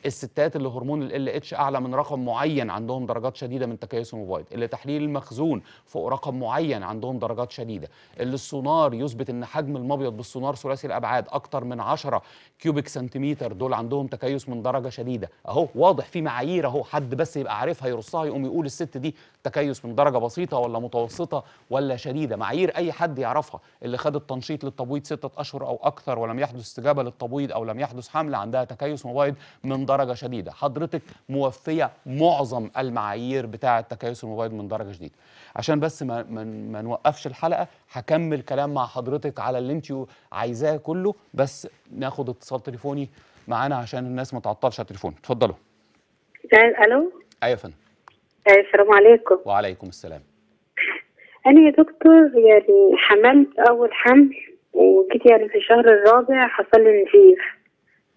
الستات اللي هرمون ال اتش أعلى من رقم معين عندهم درجات شديدة من تكيس المبايض اللي تحليل المخزون فوق رقم معين عندهم درجات شديدة اللي السونار يثبت ان حجم المبيض بالسونار ثلاثي الابعاد اكتر من 10 كيوبيك سنتيمتر دول عندهم تكيس من درجه شديده اهو واضح في معايير اهو حد بس يبقى عارفها يرصها يقوم يقول الست دي تكيس من درجه بسيطه ولا متوسطه ولا شديده معايير اي حد يعرفها اللي خد التنشيط للتبويض ستة اشهر او اكثر ولم يحدث استجابه للتبويض او لم يحدث حمل عندها تكيس مبيض من درجه شديده حضرتك موفيه معظم المعايير بتاعه تكيس المبيض من درجه شديده عشان بس ما ما, ما نوقفش الحلقه هكمل كلام مع حضرتك على اللي انت عايزاه كله بس ناخد اتصال تليفوني معانا عشان الناس ما تعطلش على التليفون اتفضلوا الو ايوه يا فندم آه، السلام عليكم وعليكم السلام انا يا دكتور يعني حملت اول حمل وجيت يعني في الشهر الرابع حصل لي نزيف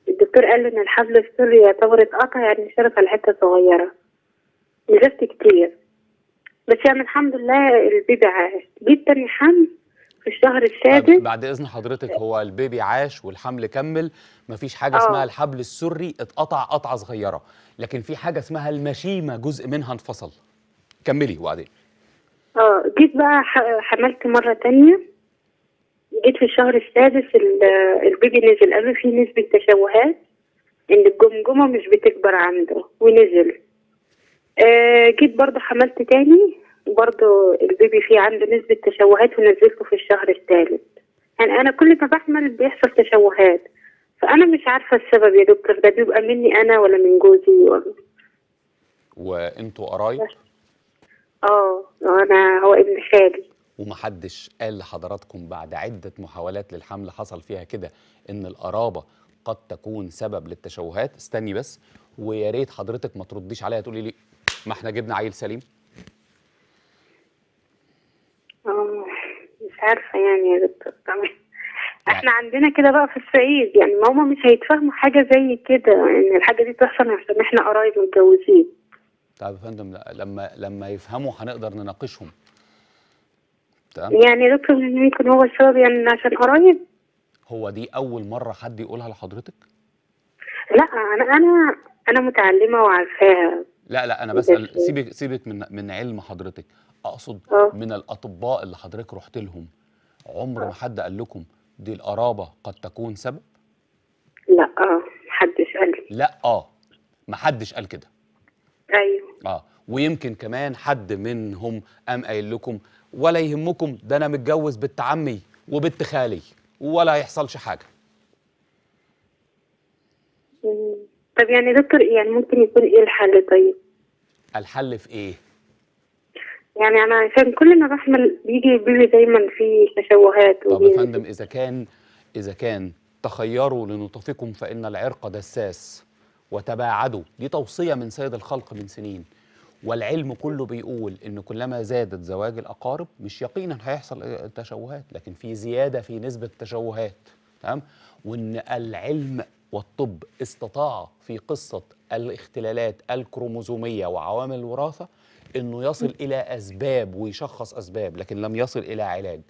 الدكتور قال لي ان الحبل السري يعتبر اتقطع يعني شرف على حته صغيره نزفت كتير بس يعني الحمد لله البيبي عاش جيت تاني حمل في الشهر السادس بعد اذن حضرتك هو البيبي عاش والحمل كمل مفيش حاجه أوه. اسمها الحبل السري اتقطع قطعه صغيره لكن في حاجه اسمها المشيمه جزء منها انفصل كملي وبعدين اه جيت بقى حملت مره تانية جيت في الشهر السادس البيبي نزل قالوا في نسبه تشوهات ان الجمجمه مش بتكبر عنده ونزل آه، جيت برضه حملت تاني وبرضه البيبي فيه عنده نسبة تشوهات ونزلته في الشهر الثالث يعني أنا كل ما بحمل بيحصل تشوهات فأنا مش عارفة السبب يا دكتور ده بيبقى مني أنا ولا من جوزي ولا وانتوا قرايب؟ اه أنا هو ابن خالي ومحدش قال لحضراتكم بعد عدة محاولات للحمل حصل فيها كده إن القرابة قد تكون سبب للتشوهات استني بس ويا ريت حضرتك ما ترديش عليها تقولي لي ما احنا جبنا عيل سليم مش عارفه يعني يا دكتور تمام احنا يعني عندنا كده بقى في الصعيد يعني ماما مش هيتفهموا حاجه زي كده ان يعني الحاجه دي تحصل عشان احنا قرايب متجوزين طب يا فندم لما لما يفهموا هنقدر نناقشهم تمام يعني دكتور يمكن هو السبب يعني عشان قرايب هو دي اول مره حد يقولها لحضرتك لا انا انا انا متعلمه وعارفاها لا لا انا بسال سيبك سيبك من من علم حضرتك اقصد أه. من الاطباء اللي حضرتك رحت لهم عمر أه. ما حد قال لكم دي القرابه قد تكون سبب لا اه محدش قال لا اه محدش قال كده ايوه اه ويمكن كمان حد منهم قام قايل لكم ولا يهمكم ده انا متجوز بنت عمي وبنت خالي ولا هيحصلش حاجه طب يعني دكتور يعني ممكن يكون ايه الحل طيب الحل في ايه؟ يعني انا عشان كل ما بحمل بيجي بيجي دايما في تشوهات طب يا فندم اذا كان اذا كان تخيروا لنطفكم فان العرق دساس وتباعدوا دي توصيه من سيد الخلق من سنين والعلم كله بيقول ان كلما زادت زواج الاقارب مش يقينا هيحصل تشوهات لكن في زياده في نسبه التشوهات تمام وان العلم والطب استطاع في قصة الاختلالات الكروموزومية وعوامل الوراثة انه يصل الى اسباب ويشخص اسباب لكن لم يصل الى علاج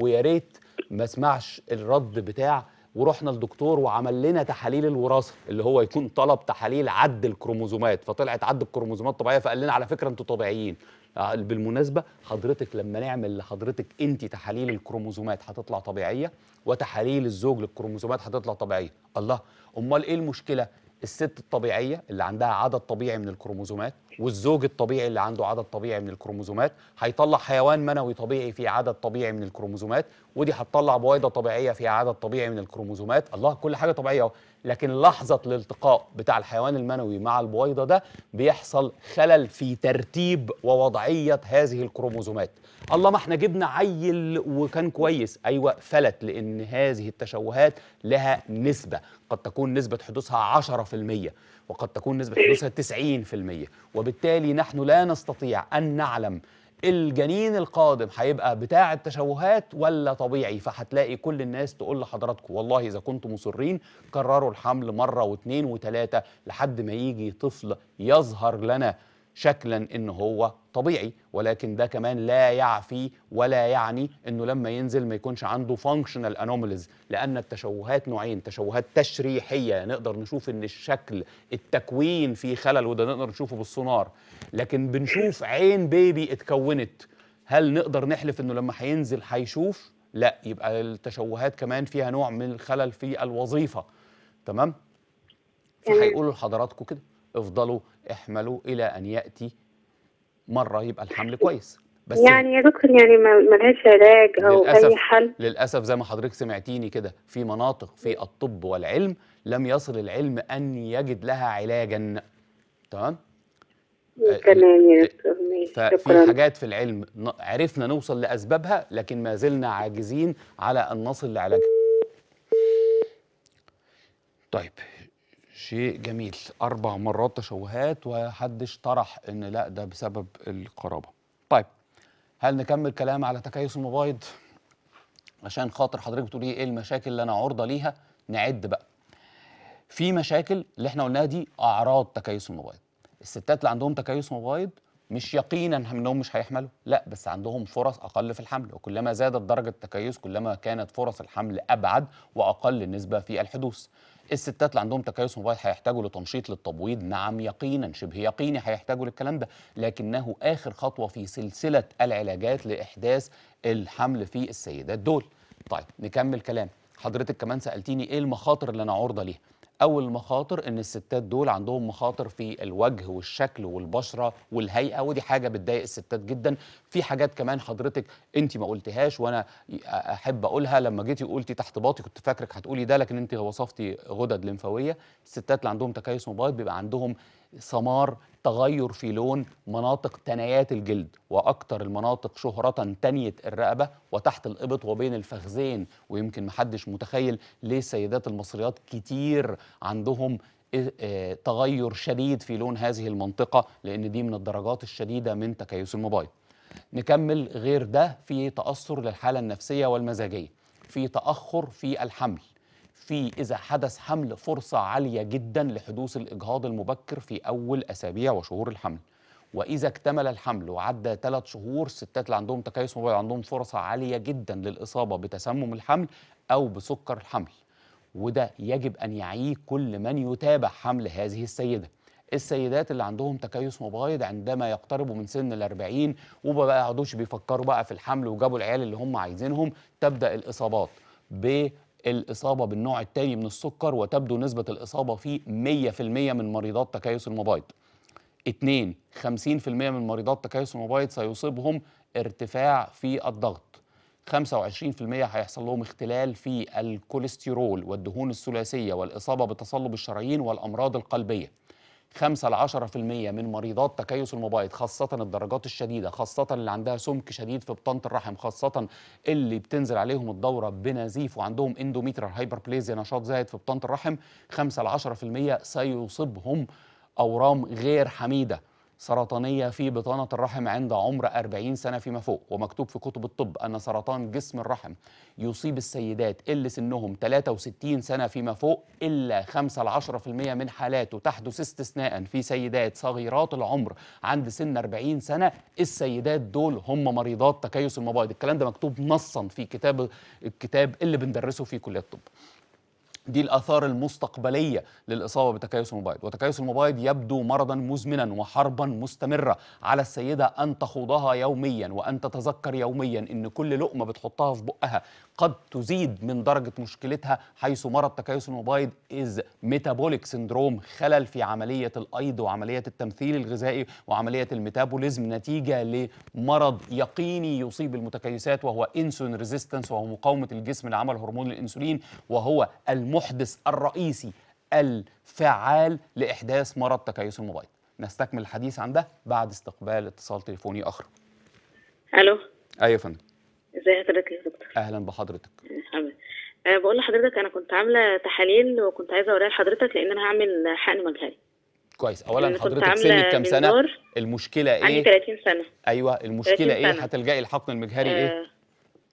ويا ريت ما اسمعش الرد بتاع ورحنا لدكتور وعمل لنا تحاليل الوراثه اللي هو يكون طلب تحاليل عد الكروموزومات فطلعت عد الكروموزومات طبيعيه فقال لنا على فكره انتوا طبيعيين آه، بالمناسبه حضرتك لما نعمل لحضرتك انت تحاليل الكروموزومات هتطلع طبيعيه وتحاليل الزوج للكروموزومات هتطلع طبيعيه الله امال ايه المشكله الست الطبيعيه اللي عندها عدد طبيعي من الكروموزومات والزوج الطبيعي اللي عنده عدد طبيعي من الكروموزومات هيطلع حيوان منوي طبيعي فيه عدد طبيعي من الكروموزومات ودي هتطلع بويضه طبيعيه في عدد طبيعي من الكروموزومات الله كل حاجه طبيعيه اهو لكن لحظه الالتقاء بتاع الحيوان المنوي مع البويضه ده بيحصل خلل في ترتيب ووضعيه هذه الكروموزومات الله ما احنا جبنا عيل وكان كويس ايوه فلت لان هذه التشوهات لها نسبه قد تكون نسبة حدوثها 10% وقد تكون نسبة حدوثها 90% وبالتالي نحن لا نستطيع أن نعلم الجنين القادم هيبقى بتاع التشوهات ولا طبيعي فهتلاقي كل الناس تقول لحضراتكم والله اذا كنتم مصرين كرروا الحمل مره واثنين وثلاثه لحد ما يجي طفل يظهر لنا شكلا ان هو طبيعي ولكن ده كمان لا يعفي ولا يعني انه لما ينزل ما يكونش عنده فانكشنال انوماليز لان التشوهات نوعين تشوهات تشريحيه نقدر نشوف ان الشكل التكوين فيه خلل وده نقدر نشوفه بالسونار لكن بنشوف عين بيبي اتكونت هل نقدر نحلف انه لما هينزل هيشوف لا يبقى التشوهات كمان فيها نوع من الخلل في الوظيفه تمام فهيقولوا لحضراتكم كده افضلوا احملوا الى ان ياتي مره يبقى الحمل كويس بس يعني يا دكتور يعني ملهاش علاج او للأسف اي حل للاسف زي ما حضرتك سمعتيني كده في مناطق في الطب والعلم لم يصل العلم ان يجد لها علاجا تمام آه، تمام يا دكتور ففي حاجات في العلم عرفنا نوصل لاسبابها لكن ما زلنا عاجزين على ان نصل لعلاجها طيب شيء جميل أربع مرات تشوهات وحدش طرح إن لا ده بسبب القرابة طيب هل نكمل كلام على تكيس المبايض عشان خاطر حضرتك بتقول ايه المشاكل اللي انا عرضه ليها نعد بقى في مشاكل اللي احنا قلناها دي اعراض تكيس المبايض الستات اللي عندهم تكيس مبايض مش يقينا انهم مش هيحملوا لا بس عندهم فرص اقل في الحمل وكلما زادت درجه التكيس كلما كانت فرص الحمل ابعد واقل نسبه في الحدوث الستات اللي عندهم تكيس موبايل هيحتاجوا لتنشيط للتبويض نعم يقينا شبه يقيني هيحتاجوا للكلام ده لكنه اخر خطوه في سلسله العلاجات لاحداث الحمل في السيدات دول طيب نكمل كلام حضرتك كمان سالتيني ايه المخاطر اللي انا عرضه ليها اول المخاطر ان الستات دول عندهم مخاطر في الوجه والشكل والبشره والهيئه ودي حاجه بتضايق الستات جدا في حاجات كمان حضرتك انت ما قلتهاش وانا احب اقولها لما جيتي قلتي تحت باطي كنت فاكرك هتقولي ده لكن انت وصفتي غدد لمفاويه الستات اللي عندهم تكيس مبيض بيبقى عندهم سمار تغير في لون مناطق تنايات الجلد واكثر المناطق شهره تنيه الرقبه وتحت الابط وبين الفخذين ويمكن محدش متخيل ليه السيدات المصريات كتير عندهم آه، تغير شديد في لون هذه المنطقه لان دي من الدرجات الشديده من تكيس الموبايل نكمل غير ده في تاثر للحاله النفسيه والمزاجيه في تاخر في الحمل في إذا حدث حمل فرصة عالية جدا لحدوث الإجهاض المبكر في أول أسابيع وشهور الحمل وإذا اكتمل الحمل وعدى ثلاث شهور الستات اللي عندهم تكيس مبيض عندهم فرصة عالية جدا للإصابة بتسمم الحمل أو بسكر الحمل وده يجب أن يعيه كل من يتابع حمل هذه السيدة السيدات اللي عندهم تكيس مبايض عندما يقتربوا من سن الأربعين وما بقى بيفكروا بقى في الحمل وجابوا العيال اللي هم عايزينهم تبدأ الإصابات ب الإصابة بالنوع الثاني من السكر وتبدو نسبة الإصابة فيه 100% من مريضات تكيس المبايض اثنين 50% من مريضات تكيس المبايض سيصيبهم ارتفاع في الضغط 25% هيحصل لهم اختلال في الكوليسترول والدهون الثلاثية والإصابة بتصلب الشرايين والأمراض القلبية 5 10% من مريضات تكيس المبايض خاصة الدرجات الشديدة خاصة اللي عندها سمك شديد في بطانة الرحم خاصة اللي بتنزل عليهم الدورة بنزيف وعندهم اندوميترال هايبربليزيا نشاط زائد في بطانة الرحم 5 10% سيصيبهم أورام غير حميدة سرطانية في بطانة الرحم عند عمر 40 سنة فيما فوق ومكتوب في كتب الطب أن سرطان جسم الرحم يصيب السيدات اللي سنهم 63 سنة فيما فوق إلا 5 ل 10% من حالاته تحدث استثناء في سيدات صغيرات العمر عند سن 40 سنة السيدات دول هم مريضات تكيس المبايض الكلام ده مكتوب نصا في كتاب الكتاب اللي بندرسه في كلية الطب دي الآثار المستقبلية للإصابة بتكيس المبايض وتكيس المبايض يبدو مرضا مزمنا وحربا مستمرة على السيدة أن تخوضها يوميا وأن تتذكر يوميا أن كل لقمة بتحطها في بقها قد تزيد من درجة مشكلتها حيث مرض تكيس المبايض از ميتابوليك سندروم خلل في عملية الأيض وعملية التمثيل الغذائي وعملية الميتابوليزم نتيجة لمرض يقيني يصيب المتكيسات وهو انسولين ريزيستنس وهو مقاومة الجسم لعمل هرمون الأنسولين وهو الم المحدث الرئيسي الفعال لإحداث مرض تكيس الموبايل نستكمل الحديث عن ده بعد استقبال اتصال تليفوني آخر ألو أيوة يا فندم حضرتك يا دكتور أهلا بحضرتك أهلا بقول لحضرتك أنا كنت عاملة تحاليل وكنت عايزة أوريها لحضرتك لأن أنا هعمل حقن مجهري كويس اولا يعني حضرتك سنك كام سنه المشكله ايه عندي 30 سنه ايوه المشكله ايه هتلجئي الحقن المجهري إيه؟ آه ايه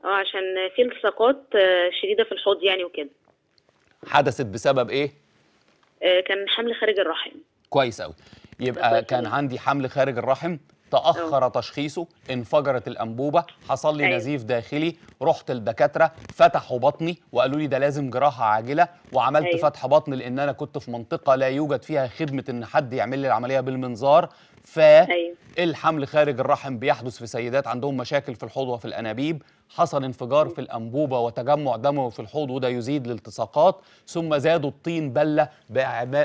اه عشان في التصاقات أه، شديده في الحوض يعني وكده حدثت بسبب ايه؟ آه، كان حمل خارج الرحم كويس قوي يبقى كان عندي حمل خارج الرحم تاخر أوه. تشخيصه انفجرت الانبوبه حصل لي أيوه. نزيف داخلي رحت الدكاتره فتحوا بطني وقالوا لي ده لازم جراحه عاجله وعملت أيوه. فتح بطن لان انا كنت في منطقه لا يوجد فيها خدمه ان حد يعمل لي العمليه بالمنظار فالحمل أيوه. خارج الرحم بيحدث في سيدات عندهم مشاكل في الحوض وفي الانابيب حصل انفجار في الانبوبه وتجمع دموي في الحوض وده يزيد الالتصاقات ثم زادوا الطين بله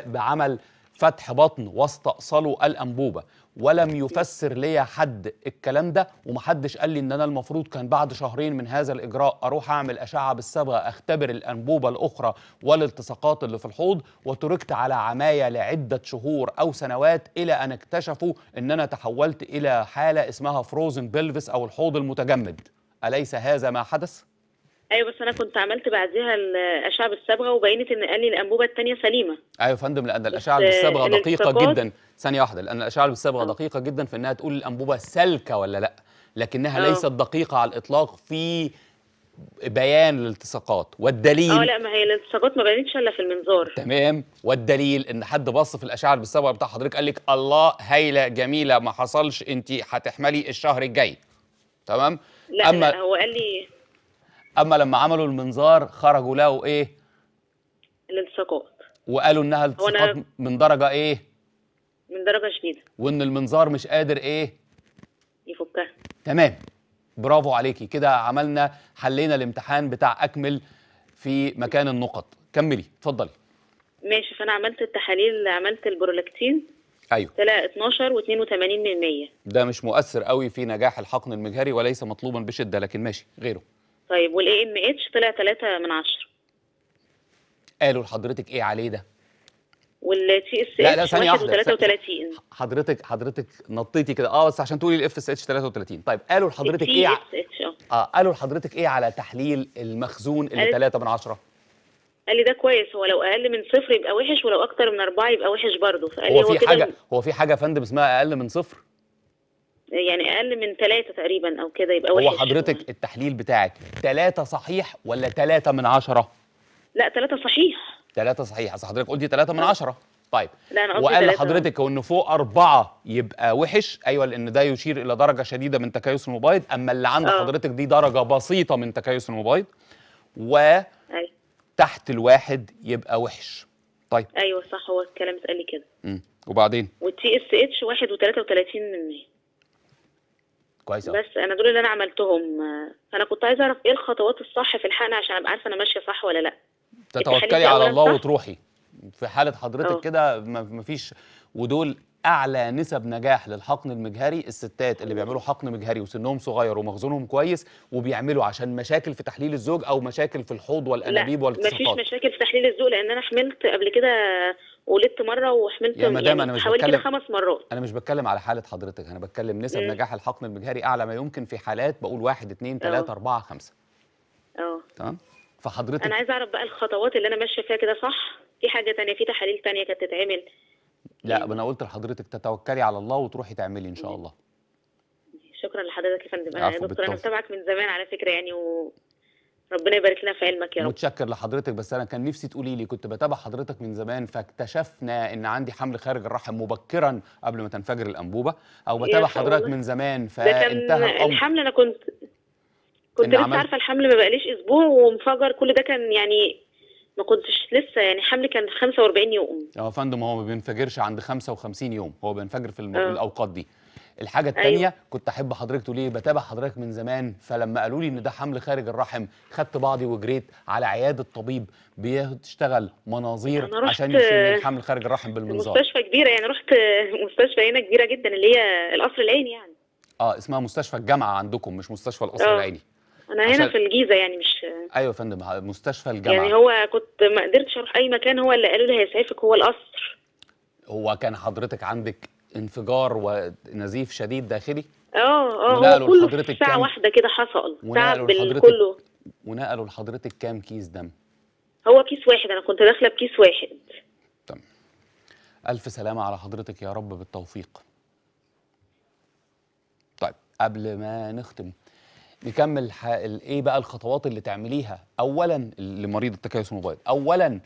بعمل فتح بطن واستأصلوا الأنبوبة ولم يفسر ليا حد الكلام ده ومحدش قال لي ان انا المفروض كان بعد شهرين من هذا الاجراء اروح اعمل اشعه بالصبغه اختبر الانبوبه الاخرى والالتصاقات اللي في الحوض وتركت على عمايه لعده شهور او سنوات الى ان اكتشفوا ان انا تحولت الى حاله اسمها فروزن بيلفس او الحوض المتجمد اليس هذا ما حدث ايوه بس انا كنت عملت بعديها الاشعه بالصبغه وبينت ان قال لي الانبوبه الثانيه سليمه ايوه يا فندم لان الاشعه بالصبغه دقيقه جدا ثانيه واحده لان الاشعه بالصبغه آه. دقيقه جدا في انها تقول الانبوبه سالكه ولا لا لكنها أوه. ليست دقيقه على الاطلاق في بيان الالتصاقات والدليل اه لا ما هي الالتصاقات ما بانتش الا في المنظار تمام والدليل ان حد بص في الاشعه بالصبغه بتاع حضرتك قال لك الله هايله جميله ما حصلش انت هتحملي الشهر الجاي تمام لا, أما لا هو قال لي اما لما عملوا المنظار خرجوا لقوا ايه الالتصاقات وقالوا انها التصاقات من درجه ايه من درجه شديده وان المنظار مش قادر ايه يفكها تمام برافو عليكي كده عملنا حلينا الامتحان بتاع اكمل في مكان النقط كملي اتفضلي ماشي فانا عملت التحاليل عملت البرولاكتين ايوه طلع 12 و82 ده مش مؤثر قوي في نجاح الحقن المجهري وليس مطلوبا بشده لكن ماشي غيره طيب والاي ام اتش طلع 3 من 10 قالوا لحضرتك ايه عليه ده؟ والتي اس لا لا ثانية 33 حضرتك حضرتك نطيتي كده اه بس عشان تقولي الاف اس اتش 33 طيب قالوا لحضرتك ايه آه. اه قالوا لحضرتك ايه على تحليل المخزون اللي 3 من 10 قال لي ده كويس هو لو اقل من صفر يبقى وحش ولو اكتر من أربعة يبقى وحش برضه فقال لي هو في حاجه هو في حاجه يا فندم اسمها اقل من صفر يعني اقل من ثلاثة تقريبا او كده يبقى هو حضرتك التحليل بتاعك ثلاثة صحيح ولا ثلاثة من عشرة؟ لا ثلاثة صحيح ثلاثة صحيح اصل حضرتك قلتي ثلاثة من آه. عشرة طيب لا أنا وقال لحضرتك ان فوق أربعة يبقى وحش ايوه لان ده يشير الى درجه شديده من تكيس الموبايل اما اللي عند آه. حضرتك دي درجه بسيطه من تكيس الموبايل و أيوة. تحت الواحد يبقى وحش طيب ايوه صح هو الكلام اتقال لي كده وبعدين والتي اس اتش وثلاثين من 100 كويس بس انا دول اللي انا عملتهم فانا كنت عايزه اعرف ايه الخطوات الصح في الحقن عشان ابقى عارفه انا ماشيه صح ولا لا تتوكلي على الله وتروحي في حاله حضرتك أه. كده مفيش ودول اعلى نسب نجاح للحقن المجهري الستات اللي بيعملوا حقن مجهري وسنهم صغير ومخزونهم كويس وبيعملوا عشان مشاكل في تحليل الزوج او مشاكل في الحوض والانابيب لا مفيش مشاكل في تحليل الزوج لان انا حملت قبل كده ولدت مره وحملت يا مدام يعني انا مش بتكلم خمس مرات انا مش بتكلم على حاله حضرتك انا بتكلم نسب نجاح الحقن المجهري اعلى ما يمكن في حالات بقول واحد اثنين ثلاثه اربعه خمسه اه تمام فحضرتك انا عايزه اعرف بقى الخطوات اللي انا ماشيه فيها كده صح في حاجه ثانيه في تحاليل ثانيه كانت تتعمل لا إيه. انا قلت لحضرتك تتوكلي على الله وتروحي تعملي ان شاء إيه. الله شكرا لحضرتك يا فندم انا دكتور انا متابعك من زمان على فكره يعني و ربنا يبارك لنا في علمك يا رب متشكر لحضرتك بس انا كان نفسي تقولي لي كنت بتابع حضرتك من زمان فاكتشفنا ان عندي حمل خارج الرحم مبكرا قبل ما تنفجر الانبوبه او بتابع حضرتك من زمان فانتهى الامر الحمل انا كنت كنت لسه عارفه الحمل ما بقاليش اسبوع وانفجر كل ده كان يعني ما كنتش لسه يعني حملي كان 45 يوم اه يا فندم هو ما بينفجرش عند 55 يوم هو بينفجر في آه. الاوقات دي الحاجة الثانية أيوة. كنت أحب حضرتك تقولي إيه، بتابع حضرتك من زمان فلما قالوا لي إن ده حمل خارج الرحم خدت بعضي وجريت على عيادة طبيب بتشتغل مناظير عشان يشيل الحمل خارج الرحم بالمنظار مستشفى كبيرة يعني رحت مستشفى هنا كبيرة جدا اللي هي القصر العيني يعني اه اسمها مستشفى الجامعة عندكم مش مستشفى القصر آه. العيني انا هنا في الجيزه يعني مش ايوه يا فندم مستشفى الجامعه يعني هو كنت ما قدرتش اروح اي مكان هو اللي قالوا لي هيسعفك هو القصر هو كان حضرتك عندك انفجار ونزيف شديد داخلي اه اه هو كله في ساعه كام... واحده كده حصل ساعه بالكله كله ونقلوا لحضرتك كام كيس دم هو كيس واحد انا كنت داخله بكيس واحد تمام الف سلامه على حضرتك يا رب بالتوفيق طيب قبل ما نختم نكمل ايه بقى الخطوات اللي تعمليها اولا لمريض التكيس الموبايل اولا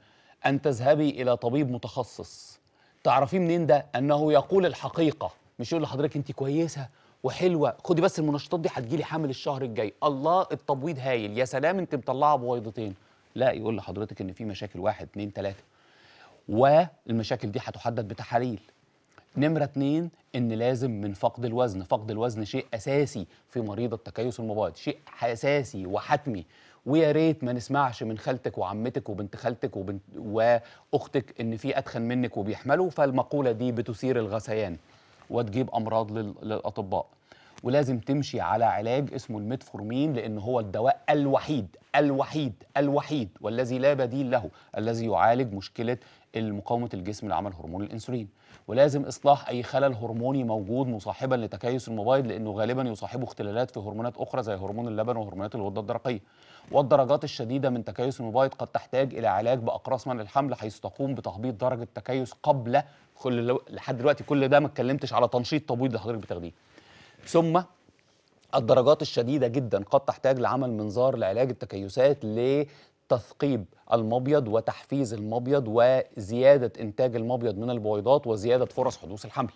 ان تذهبي الى طبيب متخصص تعرفيه منين ده انه يقول الحقيقه مش يقول لحضرتك انت كويسه وحلوه خدي بس المنشطات دي هتجيلي حامل الشهر الجاي الله التبويض هايل يا سلام انت مطلعه بويضتين لا يقول لحضرتك ان في مشاكل واحد اتنين تلاته والمشاكل دي هتحدد بتحاليل نمرة اتنين ان لازم من فقد الوزن فقد الوزن شيء اساسي في مريض التكيس المبايض، شيء اساسي وحتمي ويا ريت ما نسمعش من خالتك وعمتك وبنت خالتك وبنت واختك ان في اتخن منك وبيحملوا فالمقوله دي بتثير الغثيان وتجيب امراض للاطباء ولازم تمشي على علاج اسمه الميتفورمين لان هو الدواء الوحيد الوحيد الوحيد والذي لا بديل له الذي يعالج مشكله مقاومه الجسم لعمل هرمون الانسولين ولازم اصلاح اي خلل هرموني موجود مصاحبا لتكيس الموبايل لانه غالبا يصاحبه اختلالات في هرمونات اخرى زي هرمون اللبن وهرمونات الغده الدرقيه والدرجات الشديده من تكيس الموبايل قد تحتاج الى علاج باقراص منع الحمل حيث تقوم بتهبيط درجه التكيس قبل كل لحد دلوقتي كل ده ما اتكلمتش على تنشيط تبويض اللي حضرتك بتاخديه ثم الدرجات الشديدة جدا قد تحتاج لعمل منظار لعلاج التكيسات تثقيب المبيض وتحفيز المبيض وزيادة إنتاج المبيض من البويضات وزيادة فرص حدوث الحمل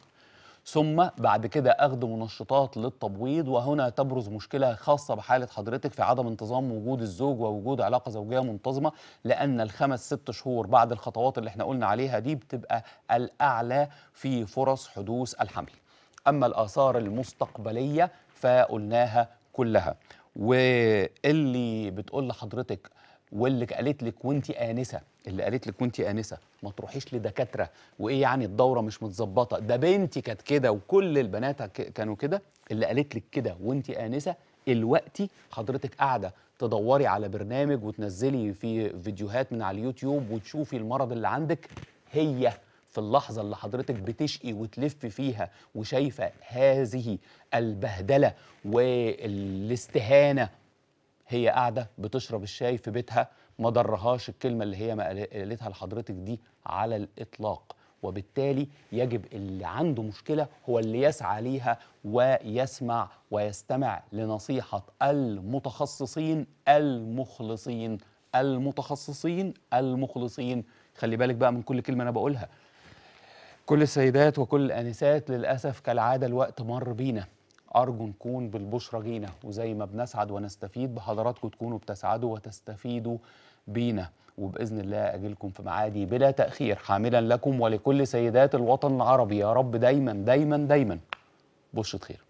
ثم بعد كده أخذ منشطات للتبويض وهنا تبرز مشكلة خاصة بحالة حضرتك في عدم انتظام وجود الزوج ووجود علاقة زوجية منتظمة لأن الخمس ست شهور بعد الخطوات اللي احنا قلنا عليها دي بتبقى الأعلى في فرص حدوث الحمل أما الآثار المستقبلية فقلناها كلها واللي بتقول لحضرتك واللي قالت لك وانت انسه اللي قالت لك وانت انسه ما تروحيش لدكاتره وايه يعني الدوره مش متظبطه ده بنتي كانت كده وكل البنات كانوا كده اللي قالت لك كده وانت انسه الوقت حضرتك قاعده تدوري على برنامج وتنزلي في فيديوهات من على اليوتيوب وتشوفي المرض اللي عندك هي في اللحظة اللي حضرتك بتشقي وتلف فيها وشايفة هذه البهدلة والاستهانة هي قاعده بتشرب الشاي في بيتها ما ضرهاش الكلمه اللي هي ما قالتها لحضرتك دي على الاطلاق وبالتالي يجب اللي عنده مشكله هو اللي يسعى ليها ويسمع ويستمع لنصيحه المتخصصين المخلصين المتخصصين المخلصين خلي بالك بقى من كل كلمه انا بقولها كل السيدات وكل الانسات للاسف كالعاده الوقت مر بينا أرجو نكون بالبشرى جينا وزي ما بنسعد ونستفيد بحضراتكم تكونوا بتسعدوا وتستفيدوا بينا وبإذن الله أجلكم في معادي بلا تأخير حاملا لكم ولكل سيدات الوطن العربي يا رب دايما دايما دايما بشرة خير